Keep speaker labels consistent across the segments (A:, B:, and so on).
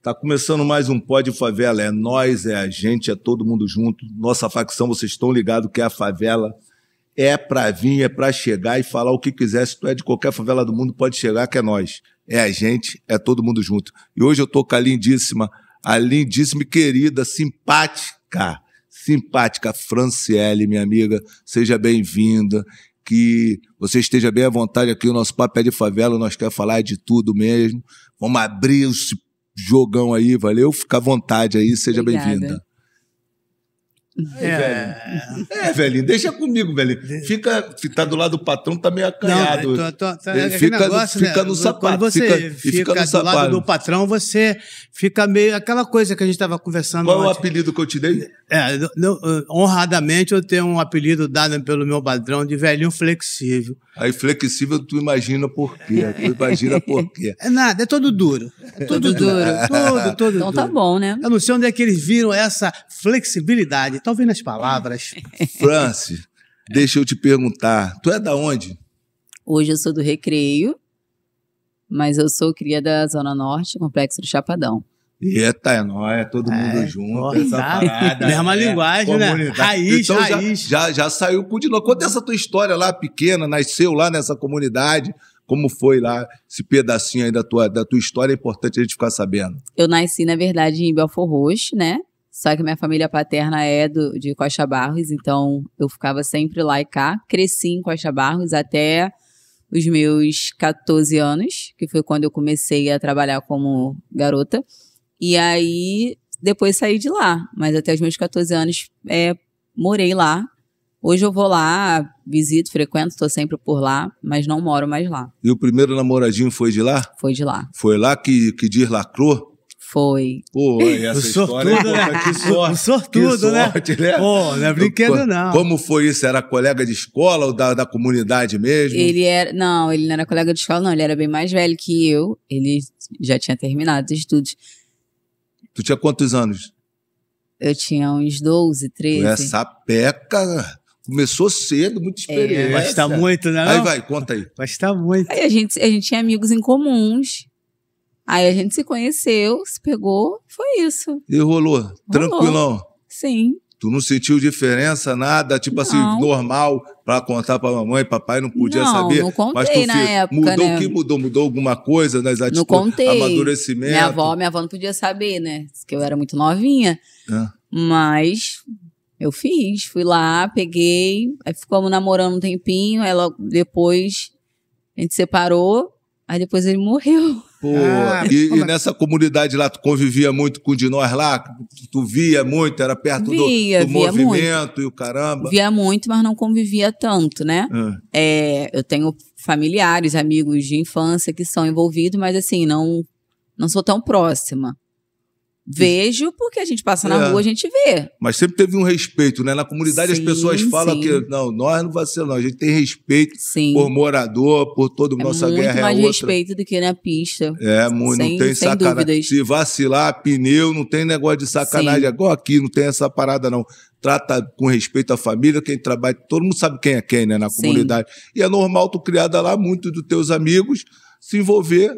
A: Tá começando mais um de Favela. É nós, é a gente, é todo mundo junto. Nossa facção, vocês estão ligados que é a favela. É para vir, é para chegar e falar o que quiser. Se tu é de qualquer favela do mundo, pode chegar que é nós. É a gente, é todo mundo junto. E hoje eu tô com a lindíssima, a lindíssima e querida, simpática, simpática Franciele, minha amiga. Seja bem-vinda que você esteja bem à vontade aqui. O nosso papo é de favela, nós queremos falar de tudo mesmo. Vamos abrir os jogão aí, valeu? Fica à vontade aí, seja bem-vinda. É, é velhinho. É, velhinho, deixa comigo, velhinho. Fica, tá do lado do patrão, tá meio é, acanhado. Não, tô, tô, tô, fica, é, negócio, fica no né, sapato. Quando você fica, fica, fica do sapato. lado do
B: patrão, você fica meio aquela coisa que a gente estava conversando. Qual ontem. o apelido que eu te dei? É, uh, honradamente eu tenho um apelido dado pelo meu padrão de velhinho flexível. Aí flexível tu imagina por quê? Tu imagina por quê? É nada, é todo duro. É todo, duro. então tá duro. tá bom, né? Eu não sei onde é que eles viram essa flexibilidade. Talvez
C: nas palavras.
A: Franci, deixa eu te perguntar, tu é da onde?
C: Hoje eu sou do Recreio, mas eu sou cria da Zona Norte, Complexo do Chapadão.
A: Eita, é nóis, é todo é, mundo é, junto, porra, essa parada. Mesma é, linguagem, né? Comunidade. Raiz, então, raiz. Já, já, já saiu com de novo. Conta essa tua história lá, pequena, nasceu lá nessa comunidade. Como foi lá esse pedacinho aí da tua, da tua história? É importante a gente ficar sabendo.
C: Eu nasci, na verdade, em Belfort Roxo, né? Só que minha família paterna é do, de Costa Barros, então eu ficava sempre lá e cá. Cresci em Costa Barros até os meus 14 anos, que foi quando eu comecei a trabalhar como garota. E aí depois saí de lá, mas até os meus 14 anos é, morei lá. Hoje eu vou lá, visito, frequento, estou sempre por lá, mas não moro mais lá.
A: E o primeiro namoradinho foi de lá? Foi de lá. Foi lá que, que lacrou? Foi. Pô, essa o história é sortudo, é, né? que sorte. O né? sorte, né? Pô, não é brinquedo, não. Como foi isso? Era colega de escola ou da, da comunidade mesmo? Ele
C: era. Não, ele não era colega de escola, não. Ele era bem mais velho que eu. Ele já tinha terminado os estudos.
A: Tu tinha quantos anos?
C: Eu tinha uns 12, 13. Essa
A: peca começou cedo, muita é. experiência. É, gosta muito, né? Aí vai, conta aí.
B: Gosta
C: muito. Aí a gente, a gente tinha amigos em comuns Aí a gente se conheceu, se pegou, foi isso.
A: E rolou, rolou. tranquilão. Sim. Tu não sentiu diferença, nada, tipo assim, não. assim, normal, para contar pra mamãe, papai não podia não, saber. Não, contei mas tu na fez, época, Mudou né? o né? que mudou? Mudou alguma coisa nas atitudes? Não contei. Amadurecimento? Minha avó,
C: minha avó não podia saber, né? Que eu era muito novinha. É. Mas eu fiz, fui lá, peguei, aí ficamos namorando um tempinho, logo depois a gente separou, aí depois ele morreu. Pô, ah,
A: e, e, nessa comunidade lá, tu convivia muito com de nós lá? Tu via muito, era perto via, do, do movimento muito. e o caramba? Via
C: muito, mas não convivia tanto, né? É. é, eu tenho familiares, amigos de infância que são envolvidos, mas assim, não, não sou tão próxima. Vejo, porque a gente passa na é. rua, a gente vê.
A: Mas sempre teve um respeito, né? Na comunidade sim, as pessoas falam que não, nós não vacilamos, a gente tem respeito sim. por morador, por todo mundo, é nossa muito guerra é mais é outra. respeito
C: do que na pista. É, muito, sem, não tem sacanagem.
A: Se vacilar, pneu, não tem negócio de sacanagem. Agora aqui não tem essa parada não. Trata com respeito a família, quem trabalha, todo mundo sabe quem é quem, né, na comunidade. E é normal tu criada lá muito dos teus amigos se envolver.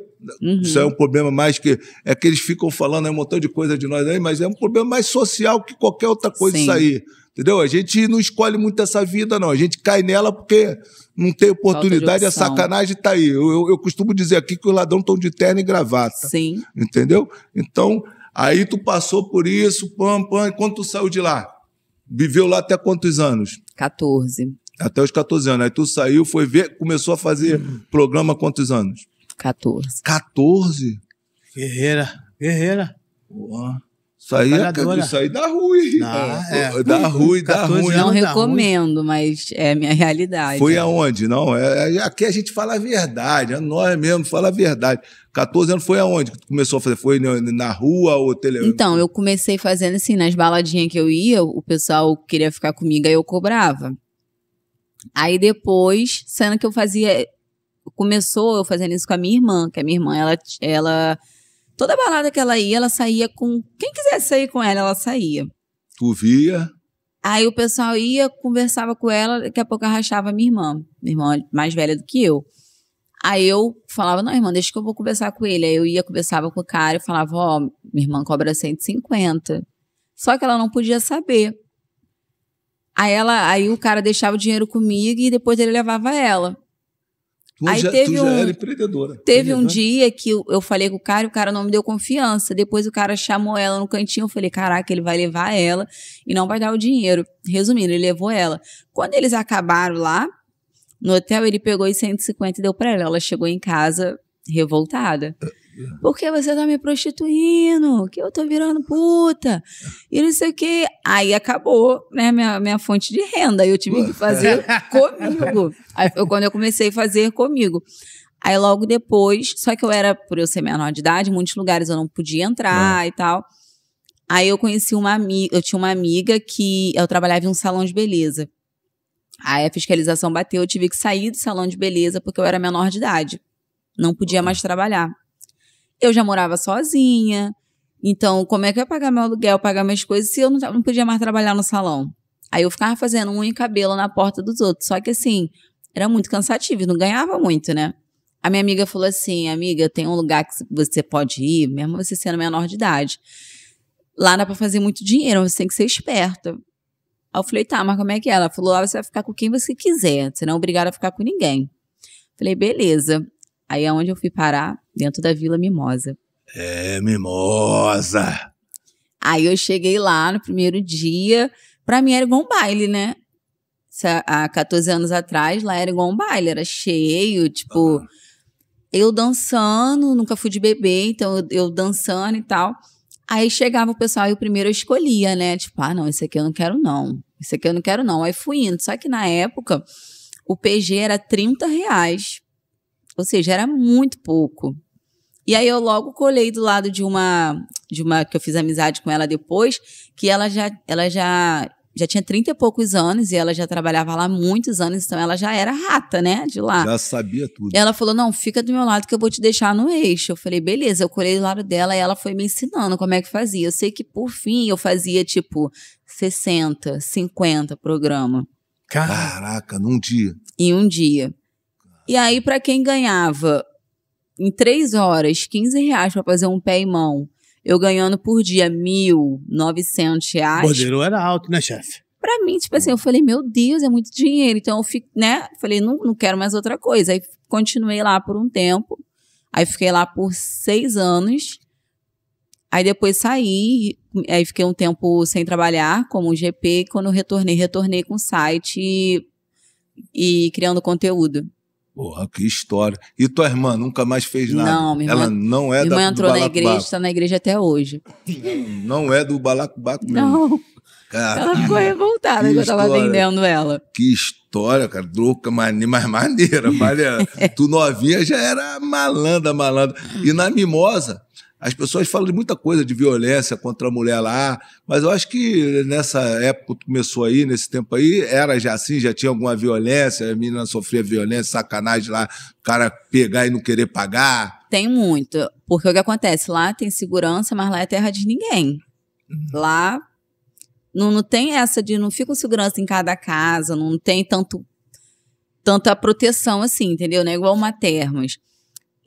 A: Uhum. Isso é um problema mais que. É que eles ficam falando é um montão de coisa de nós aí, mas é um problema mais social que qualquer outra coisa Sim. sair. Entendeu? A gente não escolhe muito essa vida, não. A gente cai nela porque não tem oportunidade, a é sacanagem está aí. Eu, eu, eu, costumo dizer aqui que os ladrões estão de terno e gravata. Sim. Entendeu? Então, aí tu passou por isso, pam, pam, e quando tu saiu de lá? Viveu lá até quantos anos? 14. Até os 14 anos. Aí tu saiu, foi ver, começou a fazer uhum. programa há quantos anos? 14. 14?
B: Guerreira, guerreira. Boa.
A: Isso aí, é isso aí dá
C: ruim. Dá,
A: é. dá ruim, dá ruim. Não
C: recomendo, mas é minha realidade. Foi aonde? Não, é, é, aqui
A: a gente fala a verdade, é nós mesmo, fala a verdade. 14 anos foi aonde que tu começou a fazer? Foi na rua ou tele...
C: Então, eu comecei fazendo assim, nas baladinhas que eu ia, o pessoal queria ficar comigo, aí eu cobrava. Aí depois, sendo que eu fazia começou eu fazendo isso com a minha irmã, que a minha irmã, ela, ela toda balada que ela ia, ela saía com quem quisesse sair com ela, ela saía.
A: Tu via?
C: Aí o pessoal ia, conversava com ela, daqui a pouco arrachava minha irmã, minha irmã mais velha do que eu. Aí eu falava, não, irmã, deixa que eu vou conversar com ele. Aí eu ia, conversava com o cara e falava, ó, oh, minha irmã cobra 150. Só que ela não podia saber. Aí ela, aí o cara deixava o dinheiro comigo e depois ele levava ela. Tu, Aí já, teve tu um, já era
A: empreendedora. Teve um
C: dia que eu falei com o cara e o cara não me deu confiança. Depois o cara chamou ela no cantinho. Eu falei, caraca, ele vai levar ela e não vai dar o dinheiro. Resumindo, ele levou ela. Quando eles acabaram lá, no hotel, ele pegou os 150 e deu para ela. Ela chegou em casa revoltada. Porque você tá me prostituindo, que eu tô virando puta, e não sei o quê. Aí acabou, né, minha, minha fonte de renda. Eu tive que fazer comigo. Aí foi quando eu comecei a fazer comigo. Aí logo depois, só que eu era, por eu ser menor de idade, em muitos lugares eu não podia entrar é. e tal. Aí eu conheci uma amiga, eu tinha uma amiga que eu trabalhava em um salão de beleza. Aí a fiscalização bateu, eu tive que sair do salão de beleza porque eu era menor de idade. Não podia uhum. mais trabalhar. Eu já morava sozinha. Então, como é que eu ia pagar meu aluguel, pagar minhas coisas, se eu não, não podia mais trabalhar no salão? Aí eu ficava fazendo unha e cabelo na porta dos outros. Só que assim, era muito cansativo, não ganhava muito, né? A minha amiga falou assim: amiga, tem um lugar que você pode ir, mesmo você sendo menor de idade. Lá dá pra fazer muito dinheiro, você tem que ser esperta. Aí eu falei, tá, mas como é que é? Ela falou: ah, você vai ficar com quem você quiser, você não é obrigada a ficar com ninguém. Falei, beleza. Aí aonde é eu fui parar? dentro da Vila Mimosa. É,
B: Mimosa!
C: Aí eu cheguei lá no primeiro dia, pra mim era igual um baile, né? Há 14 anos atrás, lá era igual um baile, era cheio, tipo. Ah. Eu dançando, nunca fui de bebê, então eu, eu dançando e tal. Aí chegava o pessoal e o primeiro eu escolhia, né? Tipo, ah, não, esse aqui eu não quero, não. Esse aqui eu não quero, não. Aí fui indo. Só que na época, o PG era 30 reais. Ou seja, era muito pouco. E aí eu logo colei do lado de uma de uma que eu fiz amizade com ela depois, que ela já ela já já tinha trinta e poucos anos e ela já trabalhava lá muitos anos, então ela já era rata, né, de lá. Já sabia tudo. E ela falou: "Não, fica do meu lado que eu vou te deixar no eixo". Eu falei: "Beleza". Eu colei do lado dela e ela foi me ensinando como é que fazia. Eu sei que por fim eu fazia tipo 60, 50 programa.
A: Caraca, num
C: dia. Em um dia. E aí, para quem ganhava em três horas 15 reais para fazer um pé e mão, eu ganhando por dia mil, novecentos reais. O
B: era alto, né, chefe?
C: Pra mim, tipo assim, eu falei, meu Deus, é muito dinheiro. Então eu fico, né? Falei, não, não quero mais outra coisa. Aí continuei lá por um tempo. Aí fiquei lá por seis anos. Aí depois saí, aí fiquei um tempo sem trabalhar, como um GP. Quando retornei, retornei com site e, e criando conteúdo. Porra,
A: que história. E tua irmã nunca mais fez nada? Não, minha irmã, Ela não é minha da Minha irmã entrou na igreja, está
C: na igreja até hoje.
A: Não, não é do balacobaco mesmo. Não. Cara, ela ficou
C: revoltada que, eu estava vendendo ela.
A: Que história, cara. Droga, mas, mas maneira, é. maneira. tu novinha já era malandra, malandra. E na mimosa, as pessoas falam de muita coisa, de violência contra a mulher lá, mas eu acho que nessa época que começou aí, nesse tempo aí, era já assim, já tinha alguma violência, a menina sofria violência, sacanagem lá, o cara pegar e não querer pagar.
C: Tem muito, porque o que acontece? Lá tem segurança, mas lá é terra de ninguém. Uhum. Lá não, não tem essa de não fica um segurança em cada casa, não tem tanto tanta proteção assim, entendeu? Não é igual uma termas.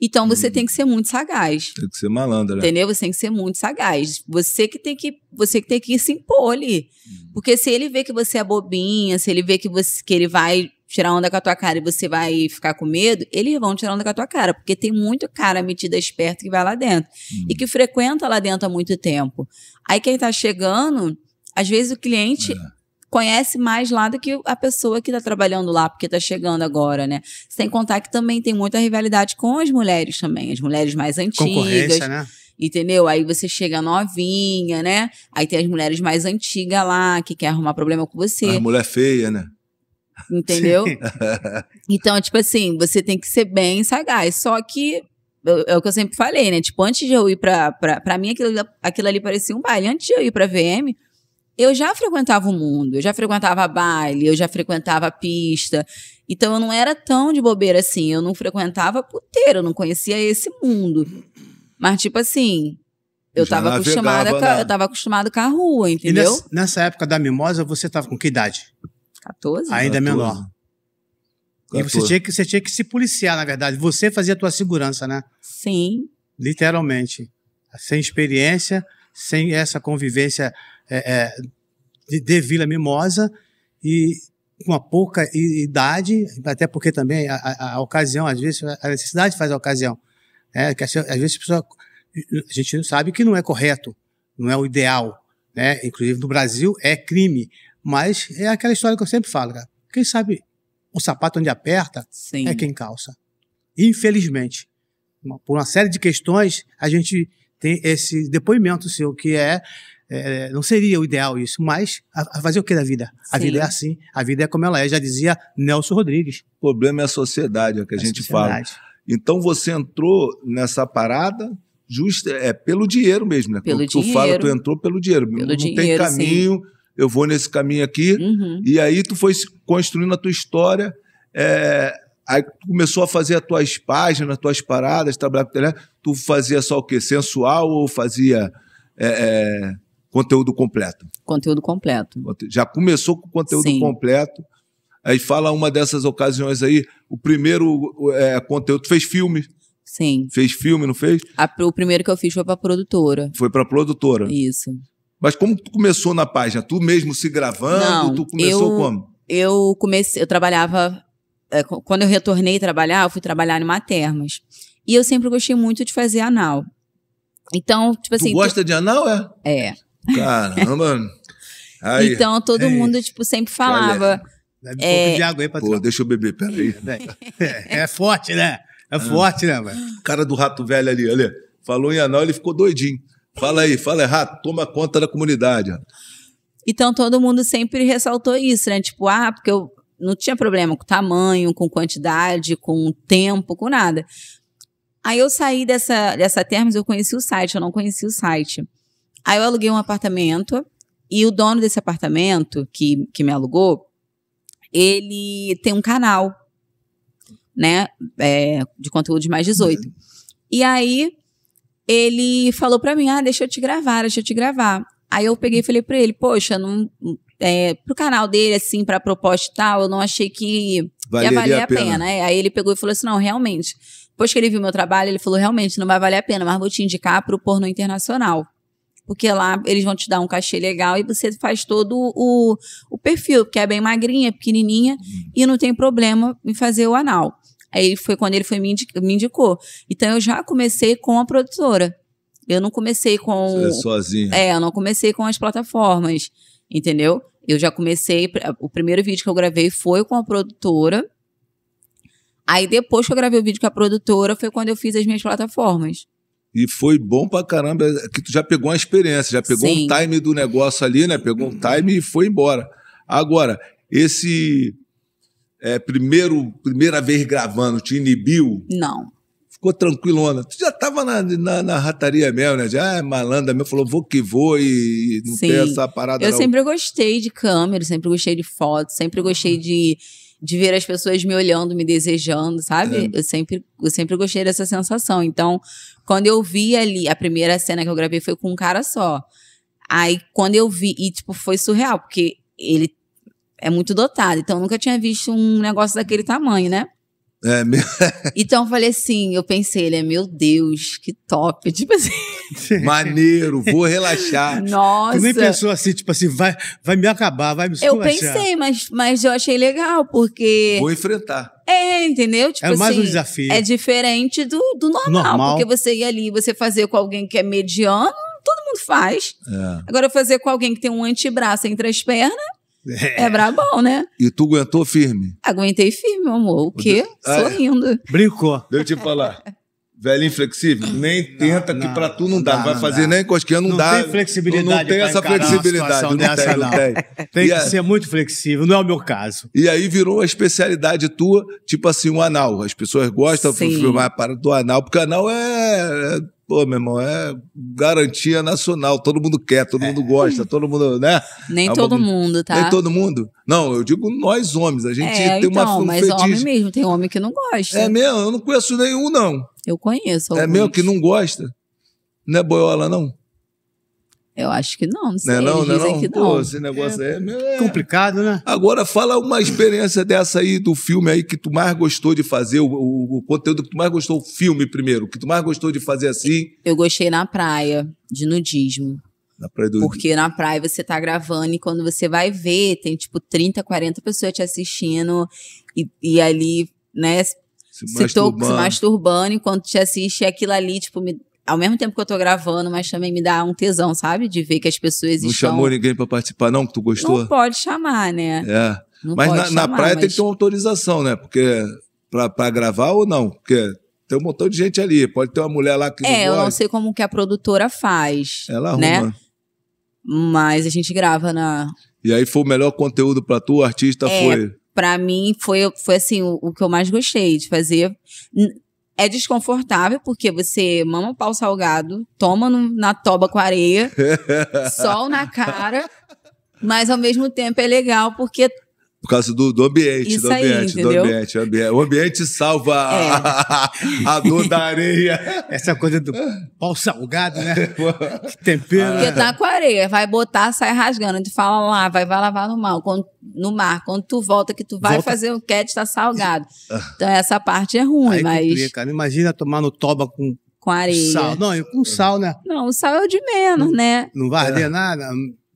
C: Então você uhum. tem que ser muito sagaz. Tem que ser malandro, né? Entendeu? Você tem que ser muito sagaz. Você que tem que, você que tem que se impor ali. Uhum. Porque se ele vê que você é bobinha, se ele vê que você que ele vai tirar onda com a tua cara e você vai ficar com medo, eles vão tirar onda com a tua cara, porque tem muito cara metida esperto que vai lá dentro uhum. e que frequenta lá dentro há muito tempo. Aí quem tá chegando, às vezes o cliente é conhece mais lá do que a pessoa que está trabalhando lá, porque está chegando agora, né? Sem contar que também tem muita rivalidade com as mulheres também, as mulheres mais antigas. né? Entendeu? Aí você chega novinha, né? Aí tem as mulheres mais antigas lá, que quer arrumar problema com você. A mulher feia, né? Entendeu? então, tipo assim, você tem que ser bem sagaz. Só que é, é o que eu sempre falei, né? Tipo, antes de eu ir pra. Pra, pra mim, aquilo, aquilo ali parecia um baile. Antes de eu ir pra VM, eu já frequentava o mundo, eu já frequentava baile, eu já frequentava pista. Então eu não era tão de bobeira assim, eu não frequentava puteiro, eu não conhecia esse mundo. Mas tipo assim,
B: eu já tava acostumada, né? eu
C: tava acostumado com a rua, entendeu? Nessa,
B: nessa, época da mimosa, você tava com que idade? 14. Ainda 14. menor. 14. E você tinha, que, você tinha que se policiar, na verdade. Você fazia a tua segurança, né? Sim. Literalmente. Sem experiência, sem essa convivência é, é, de, de Vila Mimosa e com uma pouca idade, até porque também a, a, a, ocasião, às vezes, a necessidade faz a ocasião. Né? Que, às vezes a, pessoa, a gente sabe que não é correto, não é o ideal. Né? Inclusive no Brasil é crime, mas é aquela história que eu sempre falo, cara. Quem sabe o sapato onde aperta Sim. é quem calça. Infelizmente, por uma série de questões, a gente tem esse depoimento seu que é é, não seria o ideal isso, mas a, a fazer o que da vida? A vida é assim, a vida é como ela é, já dizia Nelson Rodrigues. O problema é a sociedade, é o que a, é a gente sociedade.
A: fala. Então você entrou nessa parada justa, é pelo dinheiro mesmo, né? Pelo tu, dinheiro. Tu fala, tu entrou pelo dinheiro. Pelo não dinheiro, tem caminho, sim. eu vou nesse caminho aqui. Uhum. E aí tu foi construindo a tua história. É, aí tu começou a fazer as tuas páginas, as tuas paradas, trabalhar com Tu fazia só o quê? Sensual ou fazia. É, é, Conteúdo completo.
C: Conteúdo completo. Já começou com conteúdo Sim.
A: completo. Aí fala uma dessas ocasiões aí, o primeiro é, conteúdo, fez filme. Sim. Fez filme, não fez?
C: A, o primeiro que eu fiz foi para produtora.
A: Foi para produtora. Isso. Mas como tu começou na página? Tu mesmo se gravando? Não, tu começou eu, como?
C: Eu comecei, eu trabalhava é, quando eu retornei trabalhar, eu fui trabalhar em matermas. E eu sempre gostei muito de fazer anal. Então, tipo assim, tu gosta
A: tu... de anal, é?
C: É. Caramba!
A: Aí, então todo é mundo,
C: isso. tipo, sempre falava.
A: Bebe um pouco é, de água aí, patrão. Pô, deixa eu beber, peraí. Né? É, é forte, né? É ah. forte, né, O cara do rato velho ali, olha, falou em anão, ele ficou doidinho. Fala aí, fala aí, rato, toma conta da comunidade.
C: Então todo mundo sempre ressaltou isso, né? Tipo, ah, porque eu não tinha problema com tamanho, com quantidade, com tempo, com nada. Aí eu saí dessa, dessa Termas, eu conheci o site, eu não conheci o site. Aí eu aluguei um apartamento e o dono desse apartamento, que, que me alugou, ele tem um canal, né, é, de conteúdo mais 18. Uhum. E aí ele falou pra mim, ah, deixa eu te gravar, deixa eu te gravar. Aí eu peguei e falei pra ele, poxa, não, é, pro canal dele, assim, pra proposta e tal, eu não achei que Valeria ia valer a, a pena. pena. Aí ele pegou e falou assim, não, realmente. Depois que ele viu meu trabalho, ele falou, realmente, não vai valer a pena, mas vou te indicar pro pornô internacional porque lá eles vão te dar um cachê legal e você faz todo o, o perfil, porque é bem magrinha, pequenininha uhum. e não tem problema em fazer o anal. Aí foi quando ele foi me, indic me indicou. Então eu já comecei com a produtora. Eu não comecei com. Você é sozinho. É, eu não comecei com as plataformas, entendeu? Eu já comecei. O primeiro vídeo que eu gravei foi com a produtora. Aí depois que eu gravei o vídeo com a produtora, foi quando eu fiz as minhas plataformas.
A: E foi bom pra caramba, é que tu já pegou uma experiência, já pegou Sim. um time do negócio ali, né? Pegou um uhum. time e foi embora. Agora, esse é, primeiro, primeira vez gravando te inibiu? Não. Ficou tranquilona. Tu já tava na, na, na rataria mesmo, né? Já é malandra mesmo, falou vou que vou e não Sim. tem essa parada Eu não. sempre
C: gostei de câmera, sempre gostei de foto, sempre gostei uhum. de de ver as pessoas me olhando, me desejando, sabe? É. Eu, sempre, eu sempre gostei dessa sensação. Então, quando eu vi ali, a primeira cena que eu gravei foi com um cara só. Aí, quando eu vi, e tipo, foi surreal, porque ele é muito dotado, então eu nunca tinha visto um negócio daquele tamanho, né?
A: É,
C: então eu falei assim, eu pensei, ele é né, meu Deus, que top. Tipo assim.
B: Maneiro, vou relaxar. Nossa. Tu nem pensou assim, tipo assim, vai, vai me acabar, vai me Eu pensei,
C: mas, mas eu achei legal, porque. Vou
B: enfrentar.
C: É, entendeu? Tipo é mais assim, um desafio. É diferente do, do normal, normal, porque você ir ali, você fazer com alguém que é mediano, todo mundo faz. É. Agora, fazer com alguém que tem um antebraço entre as pernas. É. é brabão, né?
A: E tu aguentou firme?
C: Aguentei firme, amor. O quê? Ah, é. Sorrindo.
A: Brincou. Deu te falar. Velho inflexível, nem tenta, não, que para tu não, não dá. Não vai fazer nem cosquinha, não, dá. Não tem flexibilidade. Não, tem essa flexibilidade. Não dessa, tem, não tem. Tem que ser
B: muito flexível, não é o meu caso.
A: E aí virou a especialidade tua, tipo assim, o anal. As pessoas gostam de filmar para do anal, porque anal é, é. Pô, meu irmão, é garantia nacional. Todo mundo quer, todo é. mundo gosta, todo mundo, né? Nem é todo
C: mundo, tá? Nem todo
A: mundo. Não, eu digo nós homens. A gente é, tem então, uma. Não, mas fetiche. homem
C: mesmo, tem homem que não gosta. É mesmo,
A: eu não conheço nenhum, não. Eu conheço. É alguns. É meu que não gosta? Não é boiola, não?
C: Eu acho que não, não sei. Não é não, não, é não? Pô, esse
A: negócio é, é, é, complicado, né? Agora fala uma experiência dessa aí do filme aí que tu mais gostou de fazer, o, o, o, conteúdo que tu mais gostou, o filme primeiro, que tu mais gostou de fazer assim.
C: Eu gostei na praia, de nudismo. Na praia do Porque na praia você tá gravando e quando você vai ver, tem tipo 30, 40 pessoas te assistindo e, e ali, né, se, Citou, masturbando. se masturbando enquanto te assiste. É aquilo ali, tipo, me, ao mesmo tempo que eu tô gravando, mas também me dá um tesão, sabe? De ver que as pessoas não estão... Não chamou ninguém
A: para participar, não? Que tu gostou? Não
C: pode chamar, né?
A: É. Não mas na, chamar, na, praia mas... tem que ter uma autorização, né? Porque para gravar ou não? Porque tem um montão de gente ali. Pode ter uma mulher lá que. É, não eu não sei
C: como que a produtora faz. Ela né? arruma. Né? Mas a gente grava na.
A: E aí foi o melhor conteúdo para tu, o artista é, foi
C: para mim foi, foi assim, o, o, que eu mais gostei de fazer. É desconfortável, porque você mama o pau salgado, toma no, na toba com areia,
A: sol na cara,
C: mas ao mesmo tempo é legal, porque
A: por causa do, do ambiente, Isso do ambiente, aí, do ambiente, ambiente. O ambiente salva é.
B: a, a, dor da areia. Essa é coisa do pau salgado, né? Tempero. Porque tá
C: com areia, vai botar, sai rasgando. Tu fala lá, vai, vai lavar no mar. Quando, no mar. Quando tu volta, que tu vai volta. fazer o cat, tá salgado. Ah. Então essa parte é ruim, aí mas. Complica.
B: Imagina tomar no toba com. Com areia. Sal. Não,
C: com sal, né? Não, o sal é o de menos, não, né?
B: Não vai arder é. nada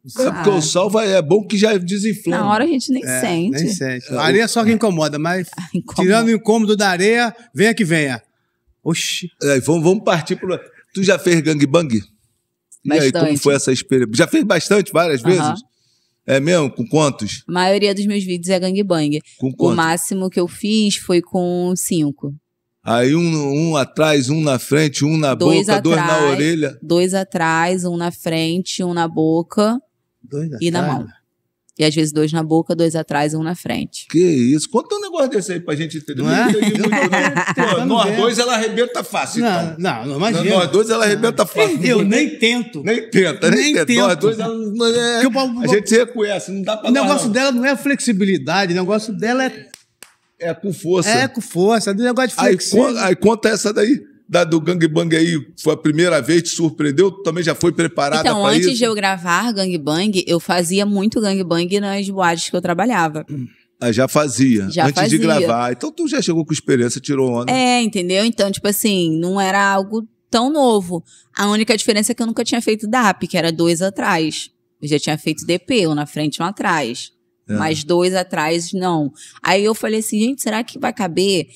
B: sabe ah. porque o sol vai, é bom que já desinflama. Na hora a gente nem é, sente. Nem sente. A areia só que incomoda, mas incomoda. tirando o incômodo da areia, venha que venha. Oxi. É, vamos, vamos partir para. Tu já fez gangbang?
C: E bastante. aí, como foi
A: essa experiência? Já fez bastante, várias vezes? É mesmo? Com quantos?
C: A maioria dos meus vídeos é gangbang. Com quantos? O máximo que eu fiz foi com cinco.
A: Aí um, um atrás, um na frente, um na dois boca, atrás, dois na orelha.
C: Dois atrás, um na frente, um na boca. Dois atrás? E na mão. E às vezes dois na boca, dois atrás um na frente. Que
A: isso? Conta um negócio desse aí pra gente entender. Não é? Pô, tá nós dois ela arrebenta fácil,
C: não, então. Não, não
A: imagina. Nós dois ela arrebenta fácil. Eu nem tento. Nem tenta, nem, nem tento. Nós dois ela
B: é... Eu, a gente se reconhece, não dá pra O negócio não. dela não é flexibilidade, o negócio dela é... É com força. É com força, não é negócio de flexibilidade. Aí,
A: aí conta essa daí da, do gangbang aí foi a primeira vez, te surpreendeu? Tu também já foi preparada então, para isso? Então, antes de eu
C: gravar gangbang eu fazia muito gangbang nas boates que eu trabalhava.
A: Ah, já fazia, já antes fazia. de gravar. Então tu já chegou com experiência, tirou onda.
C: É, entendeu? Então, tipo assim, não era algo tão novo. A única diferença é que eu nunca tinha feito DAP, que era dois atrás. Eu já tinha feito DP, um na frente e um atrás. É. Mas dois atrás, não. Aí eu falei assim, gente, será que vai caber?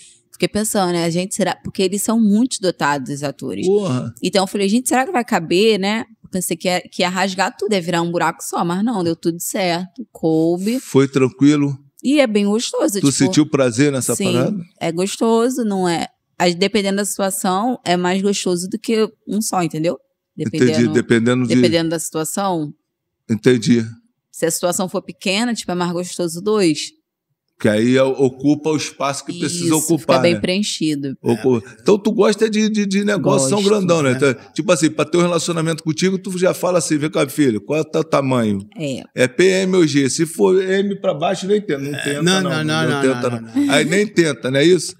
C: fiquei pensando, né? A gente será. Porque eles são muito dotados, os atores. Porra. Então eu falei, gente, será que vai caber, né? Pensei que ia, que ia rasgar tudo, ia virar um buraco só, mas não, deu tudo certo. Coube.
A: Foi tranquilo.
C: E é bem gostoso. Tu tipo, sentiu
A: prazer nessa sim, parada?
C: É gostoso, não é? Dependendo da situação, é mais gostoso do que um só, entendeu? Dependendo, Entendi.
A: Dependendo, de... dependendo
C: da situação. Entendi. Se a situação for pequena, tipo, é mais gostoso dois
A: que aí é, ocupa o espaço que Isso, precisa ocupar. Fica bem né?
C: preenchido.
A: Então tu gosta de, de, de negócio Gosto, são grandão, né? né? Então, tipo assim, para ter um relacionamento contigo, tu já fala assim, vem cá, filho, qual é o teu tamanho? É. É PM ou G? Se for M para baixo, nem tenta. Não é, tenta, não. Não, não, não, não, tenta, não, não, não. Aí nem tenta, não é isso?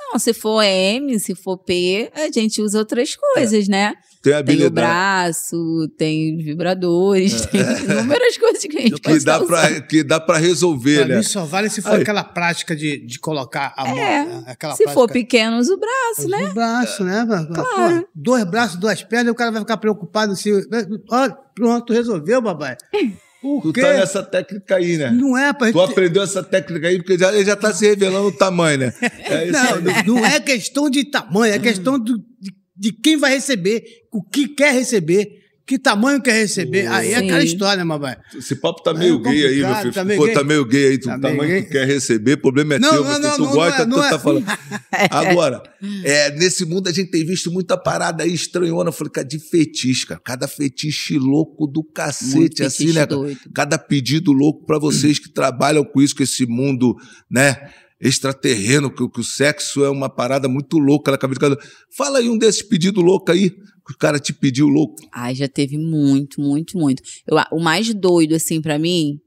C: Não, se for M, se for P, a gente usa outras coisas, é. né? Tem habilidade. Tem o braço, tem vibradores, é. tem inúmeras coisas que a gente
A: que dá pra, Que dá para resolver,
B: pra né? Mim só vale se for Aí. aquela prática de, de colocar a mão. É. Né? Aquela se prática. for pequeno, usa o braço, usa né? O braço, né? Claro. Pô, dois braços, duas pernas, o cara vai ficar preocupado se. Olha, né? pronto, resolveu, babai. quê? tu tá nessa
A: técnica aí, né?
B: Não é, pai. Tu
A: aprendeu essa técnica aí porque já, ele já tá se revelando o tamanho, né? É
B: não, não, não, é questão de tamanho, é questão do, de de quem vai receber, o que quer receber, que tamanho quer receber. Aí é aquela história, né, Mabai.
A: Esse papo tá meio é gay aí, meu filho. Tá meio Pô, gay. tá meio gay aí. Tu, tá tamanho tá gay. que quer receber, problema é não, teu. Não, não, tu não, gosta, não é, tu tá é. falando. É. Agora, é, nesse mundo a gente tem visto muita parada aí estranhona. Eu falei, cara, de fetiche, cara. Cada fetiche louco do cacete, Muito assim, né? Doido. Cada pedido louco para vocês que trabalham com isso, com esse mundo, né? extraterreno, que, que, o sexo é uma parada muito louca na cabeça de cara Fala aí um desses pedidos louco aí, que o cara te pediu louco.
C: Ai, já teve muito, muito, muito. Eu, o mais doido, assim, para mim,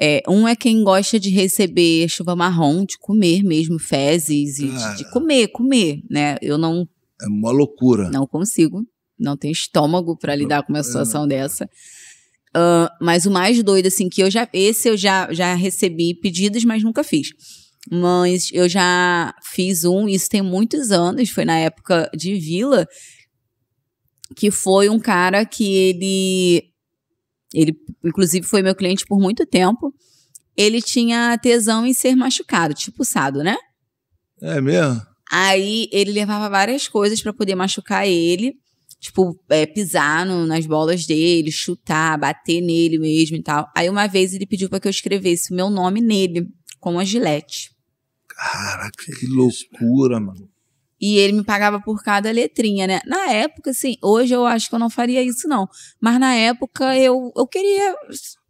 C: é, um é quem gosta de receber chuva marrom, de comer mesmo fezes e de, de, comer, comer, né? Eu não. É uma loucura. Não consigo. Não tenho estômago para lidar com uma situação é, dessa. Uh, mas o mais doido, assim, que eu já. Esse eu já, já recebi pedidos, mas nunca fiz. Mas eu já fiz um, isso tem muitos anos, foi na época de Vila, que foi um cara que ele. Ele, inclusive, foi meu cliente por muito tempo. Ele tinha tesão em ser machucado, tipo sado, né?
A: É mesmo?
C: Aí ele levava várias coisas para poder machucar ele tipo, é, pisar no, nas bolas dele, chutar, bater nele mesmo e tal. Aí uma vez ele pediu para que eu escrevesse o meu nome nele, com a gilete.
A: Caraca, que loucura,
C: mano. E ele me pagava por cada letrinha, né? Na época, assim, hoje eu acho que eu não faria isso, não. Mas na época eu, eu queria.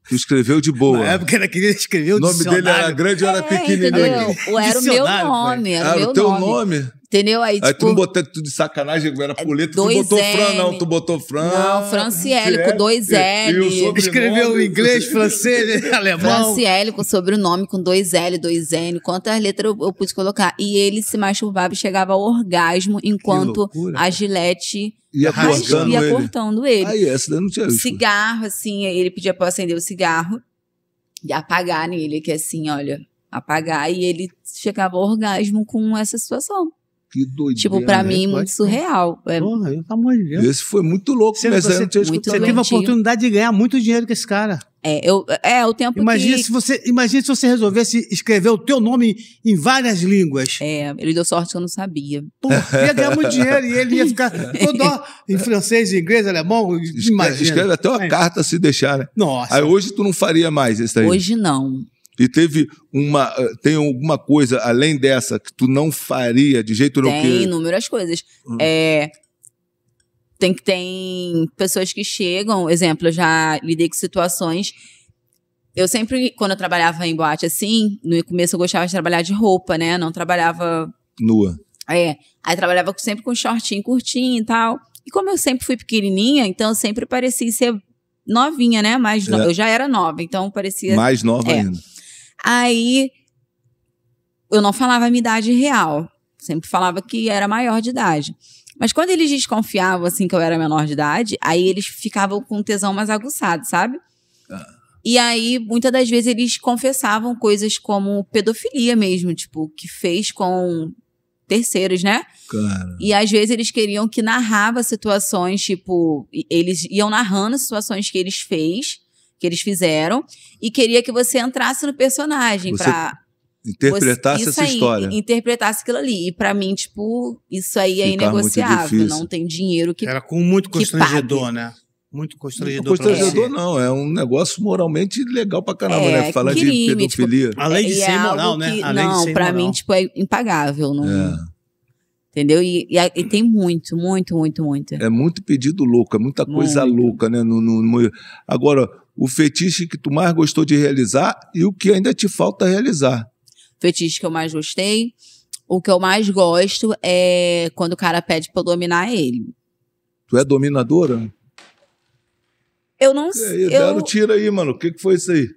B: Tu escreveu de boa. Na época ele queria escrever o nome dele era grande ou era é, pequenininho?
C: Era o meu nome. Era, era o teu nome. nome? Entendeu? Aí, tipo, tu não
A: tipo, botou tudo de sacanagem, era é poleta, tu botou M. Fran, não, tu botou Fran. Não,
C: Franciélico, com dois L.
B: Escreveu em inglês, francês, alemão. Franciélico,
C: com sobrenome, com dois L, dois N, quantas letras eu, eu pude colocar. E ele se masturbava e chegava ao orgasmo enquanto loucura, a Gillette ia, cortando, ia ele. cortando ele. Aí, essa daí não tinha Cigarro, assim, ele pedia pra eu acender o cigarro e apagar nele, que é assim, olha, apagar. E ele chegava ao orgasmo com essa situação
B: que doideira. Tipo, pra né? mim, é muito é? surreal. É... Porra, eu amor de Esse foi muito louco, você, mas é você, você teve a oportunidade de ganhar muito dinheiro com esse cara. É, eu, é o tempo imagina que... Se você, imagina se você resolvesse escrever o teu nome em várias línguas. É, ele deu sorte que eu não sabia. Porra, ia ganhar muito dinheiro e ele ia ficar todo em francês, em inglês, alemão,
C: imagina. Escreve até uma é. carta
A: se deixar, né? Nossa. Aí hoje tu não faria mais isso aí. Hoje não. E teve uma. Eh, tem alguma coisa além dessa que tu não faria de jeito nenhum? Tem que...
C: inúmeras coisas. Hum. É, tem que tem pessoas que chegam, exemplo, eu já lidei com situações. Eu sempre, quando eu trabalhava em boate assim, no começo eu gostava de trabalhar de roupa, né? Não trabalhava. Nua. É. Aí trabalhava sempre com shortinho curtinho e tal. E como eu sempre fui pequenininha, então eu sempre parecia ser novinha, né? Mais no... é. Eu já era nova, então parecia. Mais nova é. ainda. Aí eu não falava a minha idade real, sempre falava que era maior de idade. Mas quando eles desconfiavam assim que eu era menor de idade, aí eles ficavam com tesão mais aguçado, sabe? Ah. E aí muitas das vezes eles confessavam coisas como pedofilia mesmo, tipo, que fez com terceiros, né? Cara. E às vezes eles queriam que narrava situações, tipo, eles iam narrando situações que eles fez que eles fizeram e queria que você entrasse no personagem para
B: interpretasse você, essa aí, história.
C: Interpretasse aquilo ali. E para mim, tipo, isso aí é inegociável. Não tem dinheiro que. Era com muito constrangedor, né?
B: Muito constrangedor. constrangedor,
A: não. É um negócio moralmente legal pra caramba, é, né? Falar crime, de pedofilia. Tipo, Além de é, ser moral, né? Além não, de ser pra moral. mim, tipo,
C: é impagável. Não... É. Entendeu? E, e, e, tem muito, muito, muito, muito.
A: É muito pedido louco, é muita coisa muito. louca, né? No, no, no, Agora, o fetiche que tu mais gostou de realizar e o que ainda te falta realizar.
C: Fetiche que eu mais gostei, o que eu mais gosto é quando o cara pede pra eu dominar ele.
A: Tu é dominadora?
C: Eu não é sei. Eu... Deram
A: tiro aí, mano. O que, que foi isso aí?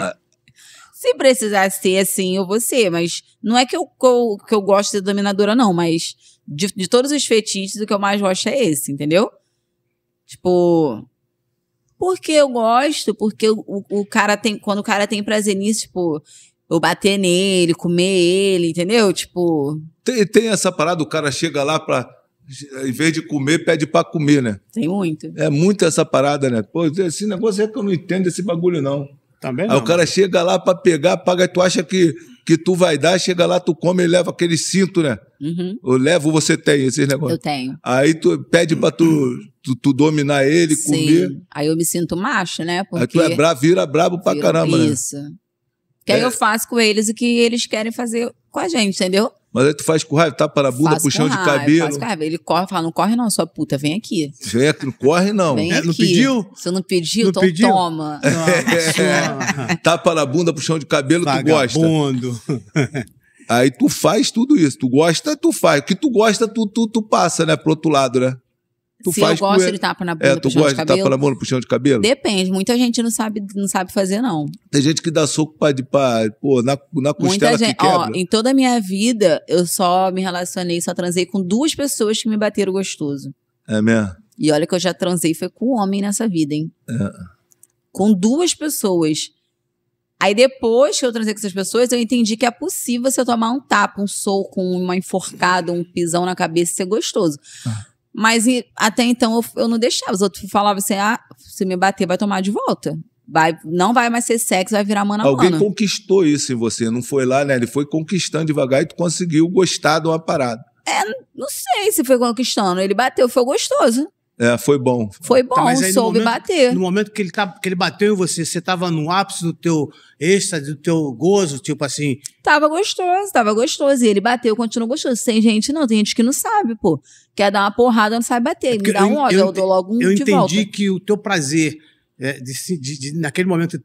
C: ah, Se precisar ser assim, eu vou ser, mas não é que eu, que eu, gosto de dominadora, não, mas de, de todos os fetiches, o que eu mais gosto é esse, entendeu? Tipo, porque eu gosto, porque o, o, cara tem, quando o cara tem prazer nisso, tipo, eu bater nele, comer ele, entendeu? Tipo.
A: Tem, tem essa parada, o cara chega lá pra. Em vez de comer, pede pra comer, né? Tem muito. É muito essa parada, né? Pô, esse negócio é que eu não entendo esse bagulho, não. Também não, Aí o cara mano. Né? chega lá para pegar, paga, tu acha que, que tu vai dar, chega lá, tu come e leva aquele cinto, né? Uhum. Eu levo, você tem esses negócios. Eu tenho. Aí tu pede pra tu, tu, tu dominar ele, Sim. comer.
C: Aí eu me sinto macho, né? Porque... Aí tu é
A: bravo, vira brabo pra vira, caramba, isso. né? Isso.
C: Que é. aí eu é. faço com eles o que eles querem fazer com a gente, entendeu?
A: Mas aí tu faz com raiva, tapa na bunda, faço puxão de raiva, cabelo. Faço com
C: raiva. Ele corre, fala, não corre não, sua puta, vem aqui.
A: Vem aqui, não corre não. Vem é, aqui. Não pediu?
C: Se não pediu, então toma.
A: É. tapa na bunda, puxão de cabelo, Vagabundo. tu gosta. Aí tu faz tudo isso. Tu gosta, tu faz. O que tu gosta, tu, tu, tu passa, né, pro outro lado, né?
C: Tu Se faz eu gosto de tapa na é, bunda, é, tu gosta de, de tapa na bunda,
A: puxão de cabelo?
C: Depende, muita gente não sabe, não sabe fazer, não.
A: Tem gente que dá soco pra, de, pra pô, na, na costela muita gente, que quebra. Ó, em
C: toda a minha vida, eu só me relacionei, só transei com duas pessoas que me bateram gostoso. É mesmo? E olha que eu já transei foi com um homem nessa vida, hein? É. Com duas pessoas. Aí depois que eu transei com essas pessoas, eu entendi que é possível você tomar um tapa, um soco, uma enforcada, um pisão na cabeça e ser é gostoso. Ah. Mas e, até então eu, eu, não deixava. Os outros falavam assim: ah, se me bater, vai tomar de volta. Vai, não vai mais ser sexo, vai virar mano a Alguém
A: conquistou isso em você, não foi lá, né? Ele foi conquistando devagar e tu conseguiu gostar de uma parada.
C: É, não sei se foi conquistando. Ele bateu, foi gostoso.
A: É, foi bom.
C: Foi tá, bom, tá, aí, soube momento, bater.
B: No momento que ele, tá, que ele bateu em você, você tava no ápice do teu êxtase, do teu gozo, tipo assim.
C: Tava gostoso, tava gostoso. E ele bateu, continuou gostoso. Tem gente, não, tem gente que não sabe, pô quer dar uma porrada, não sabe bater. É me dá eu, um ódio, eu, eu, dou logo um Eu entendi volta.
B: que o teu prazer é, de, de, de, naquele momento,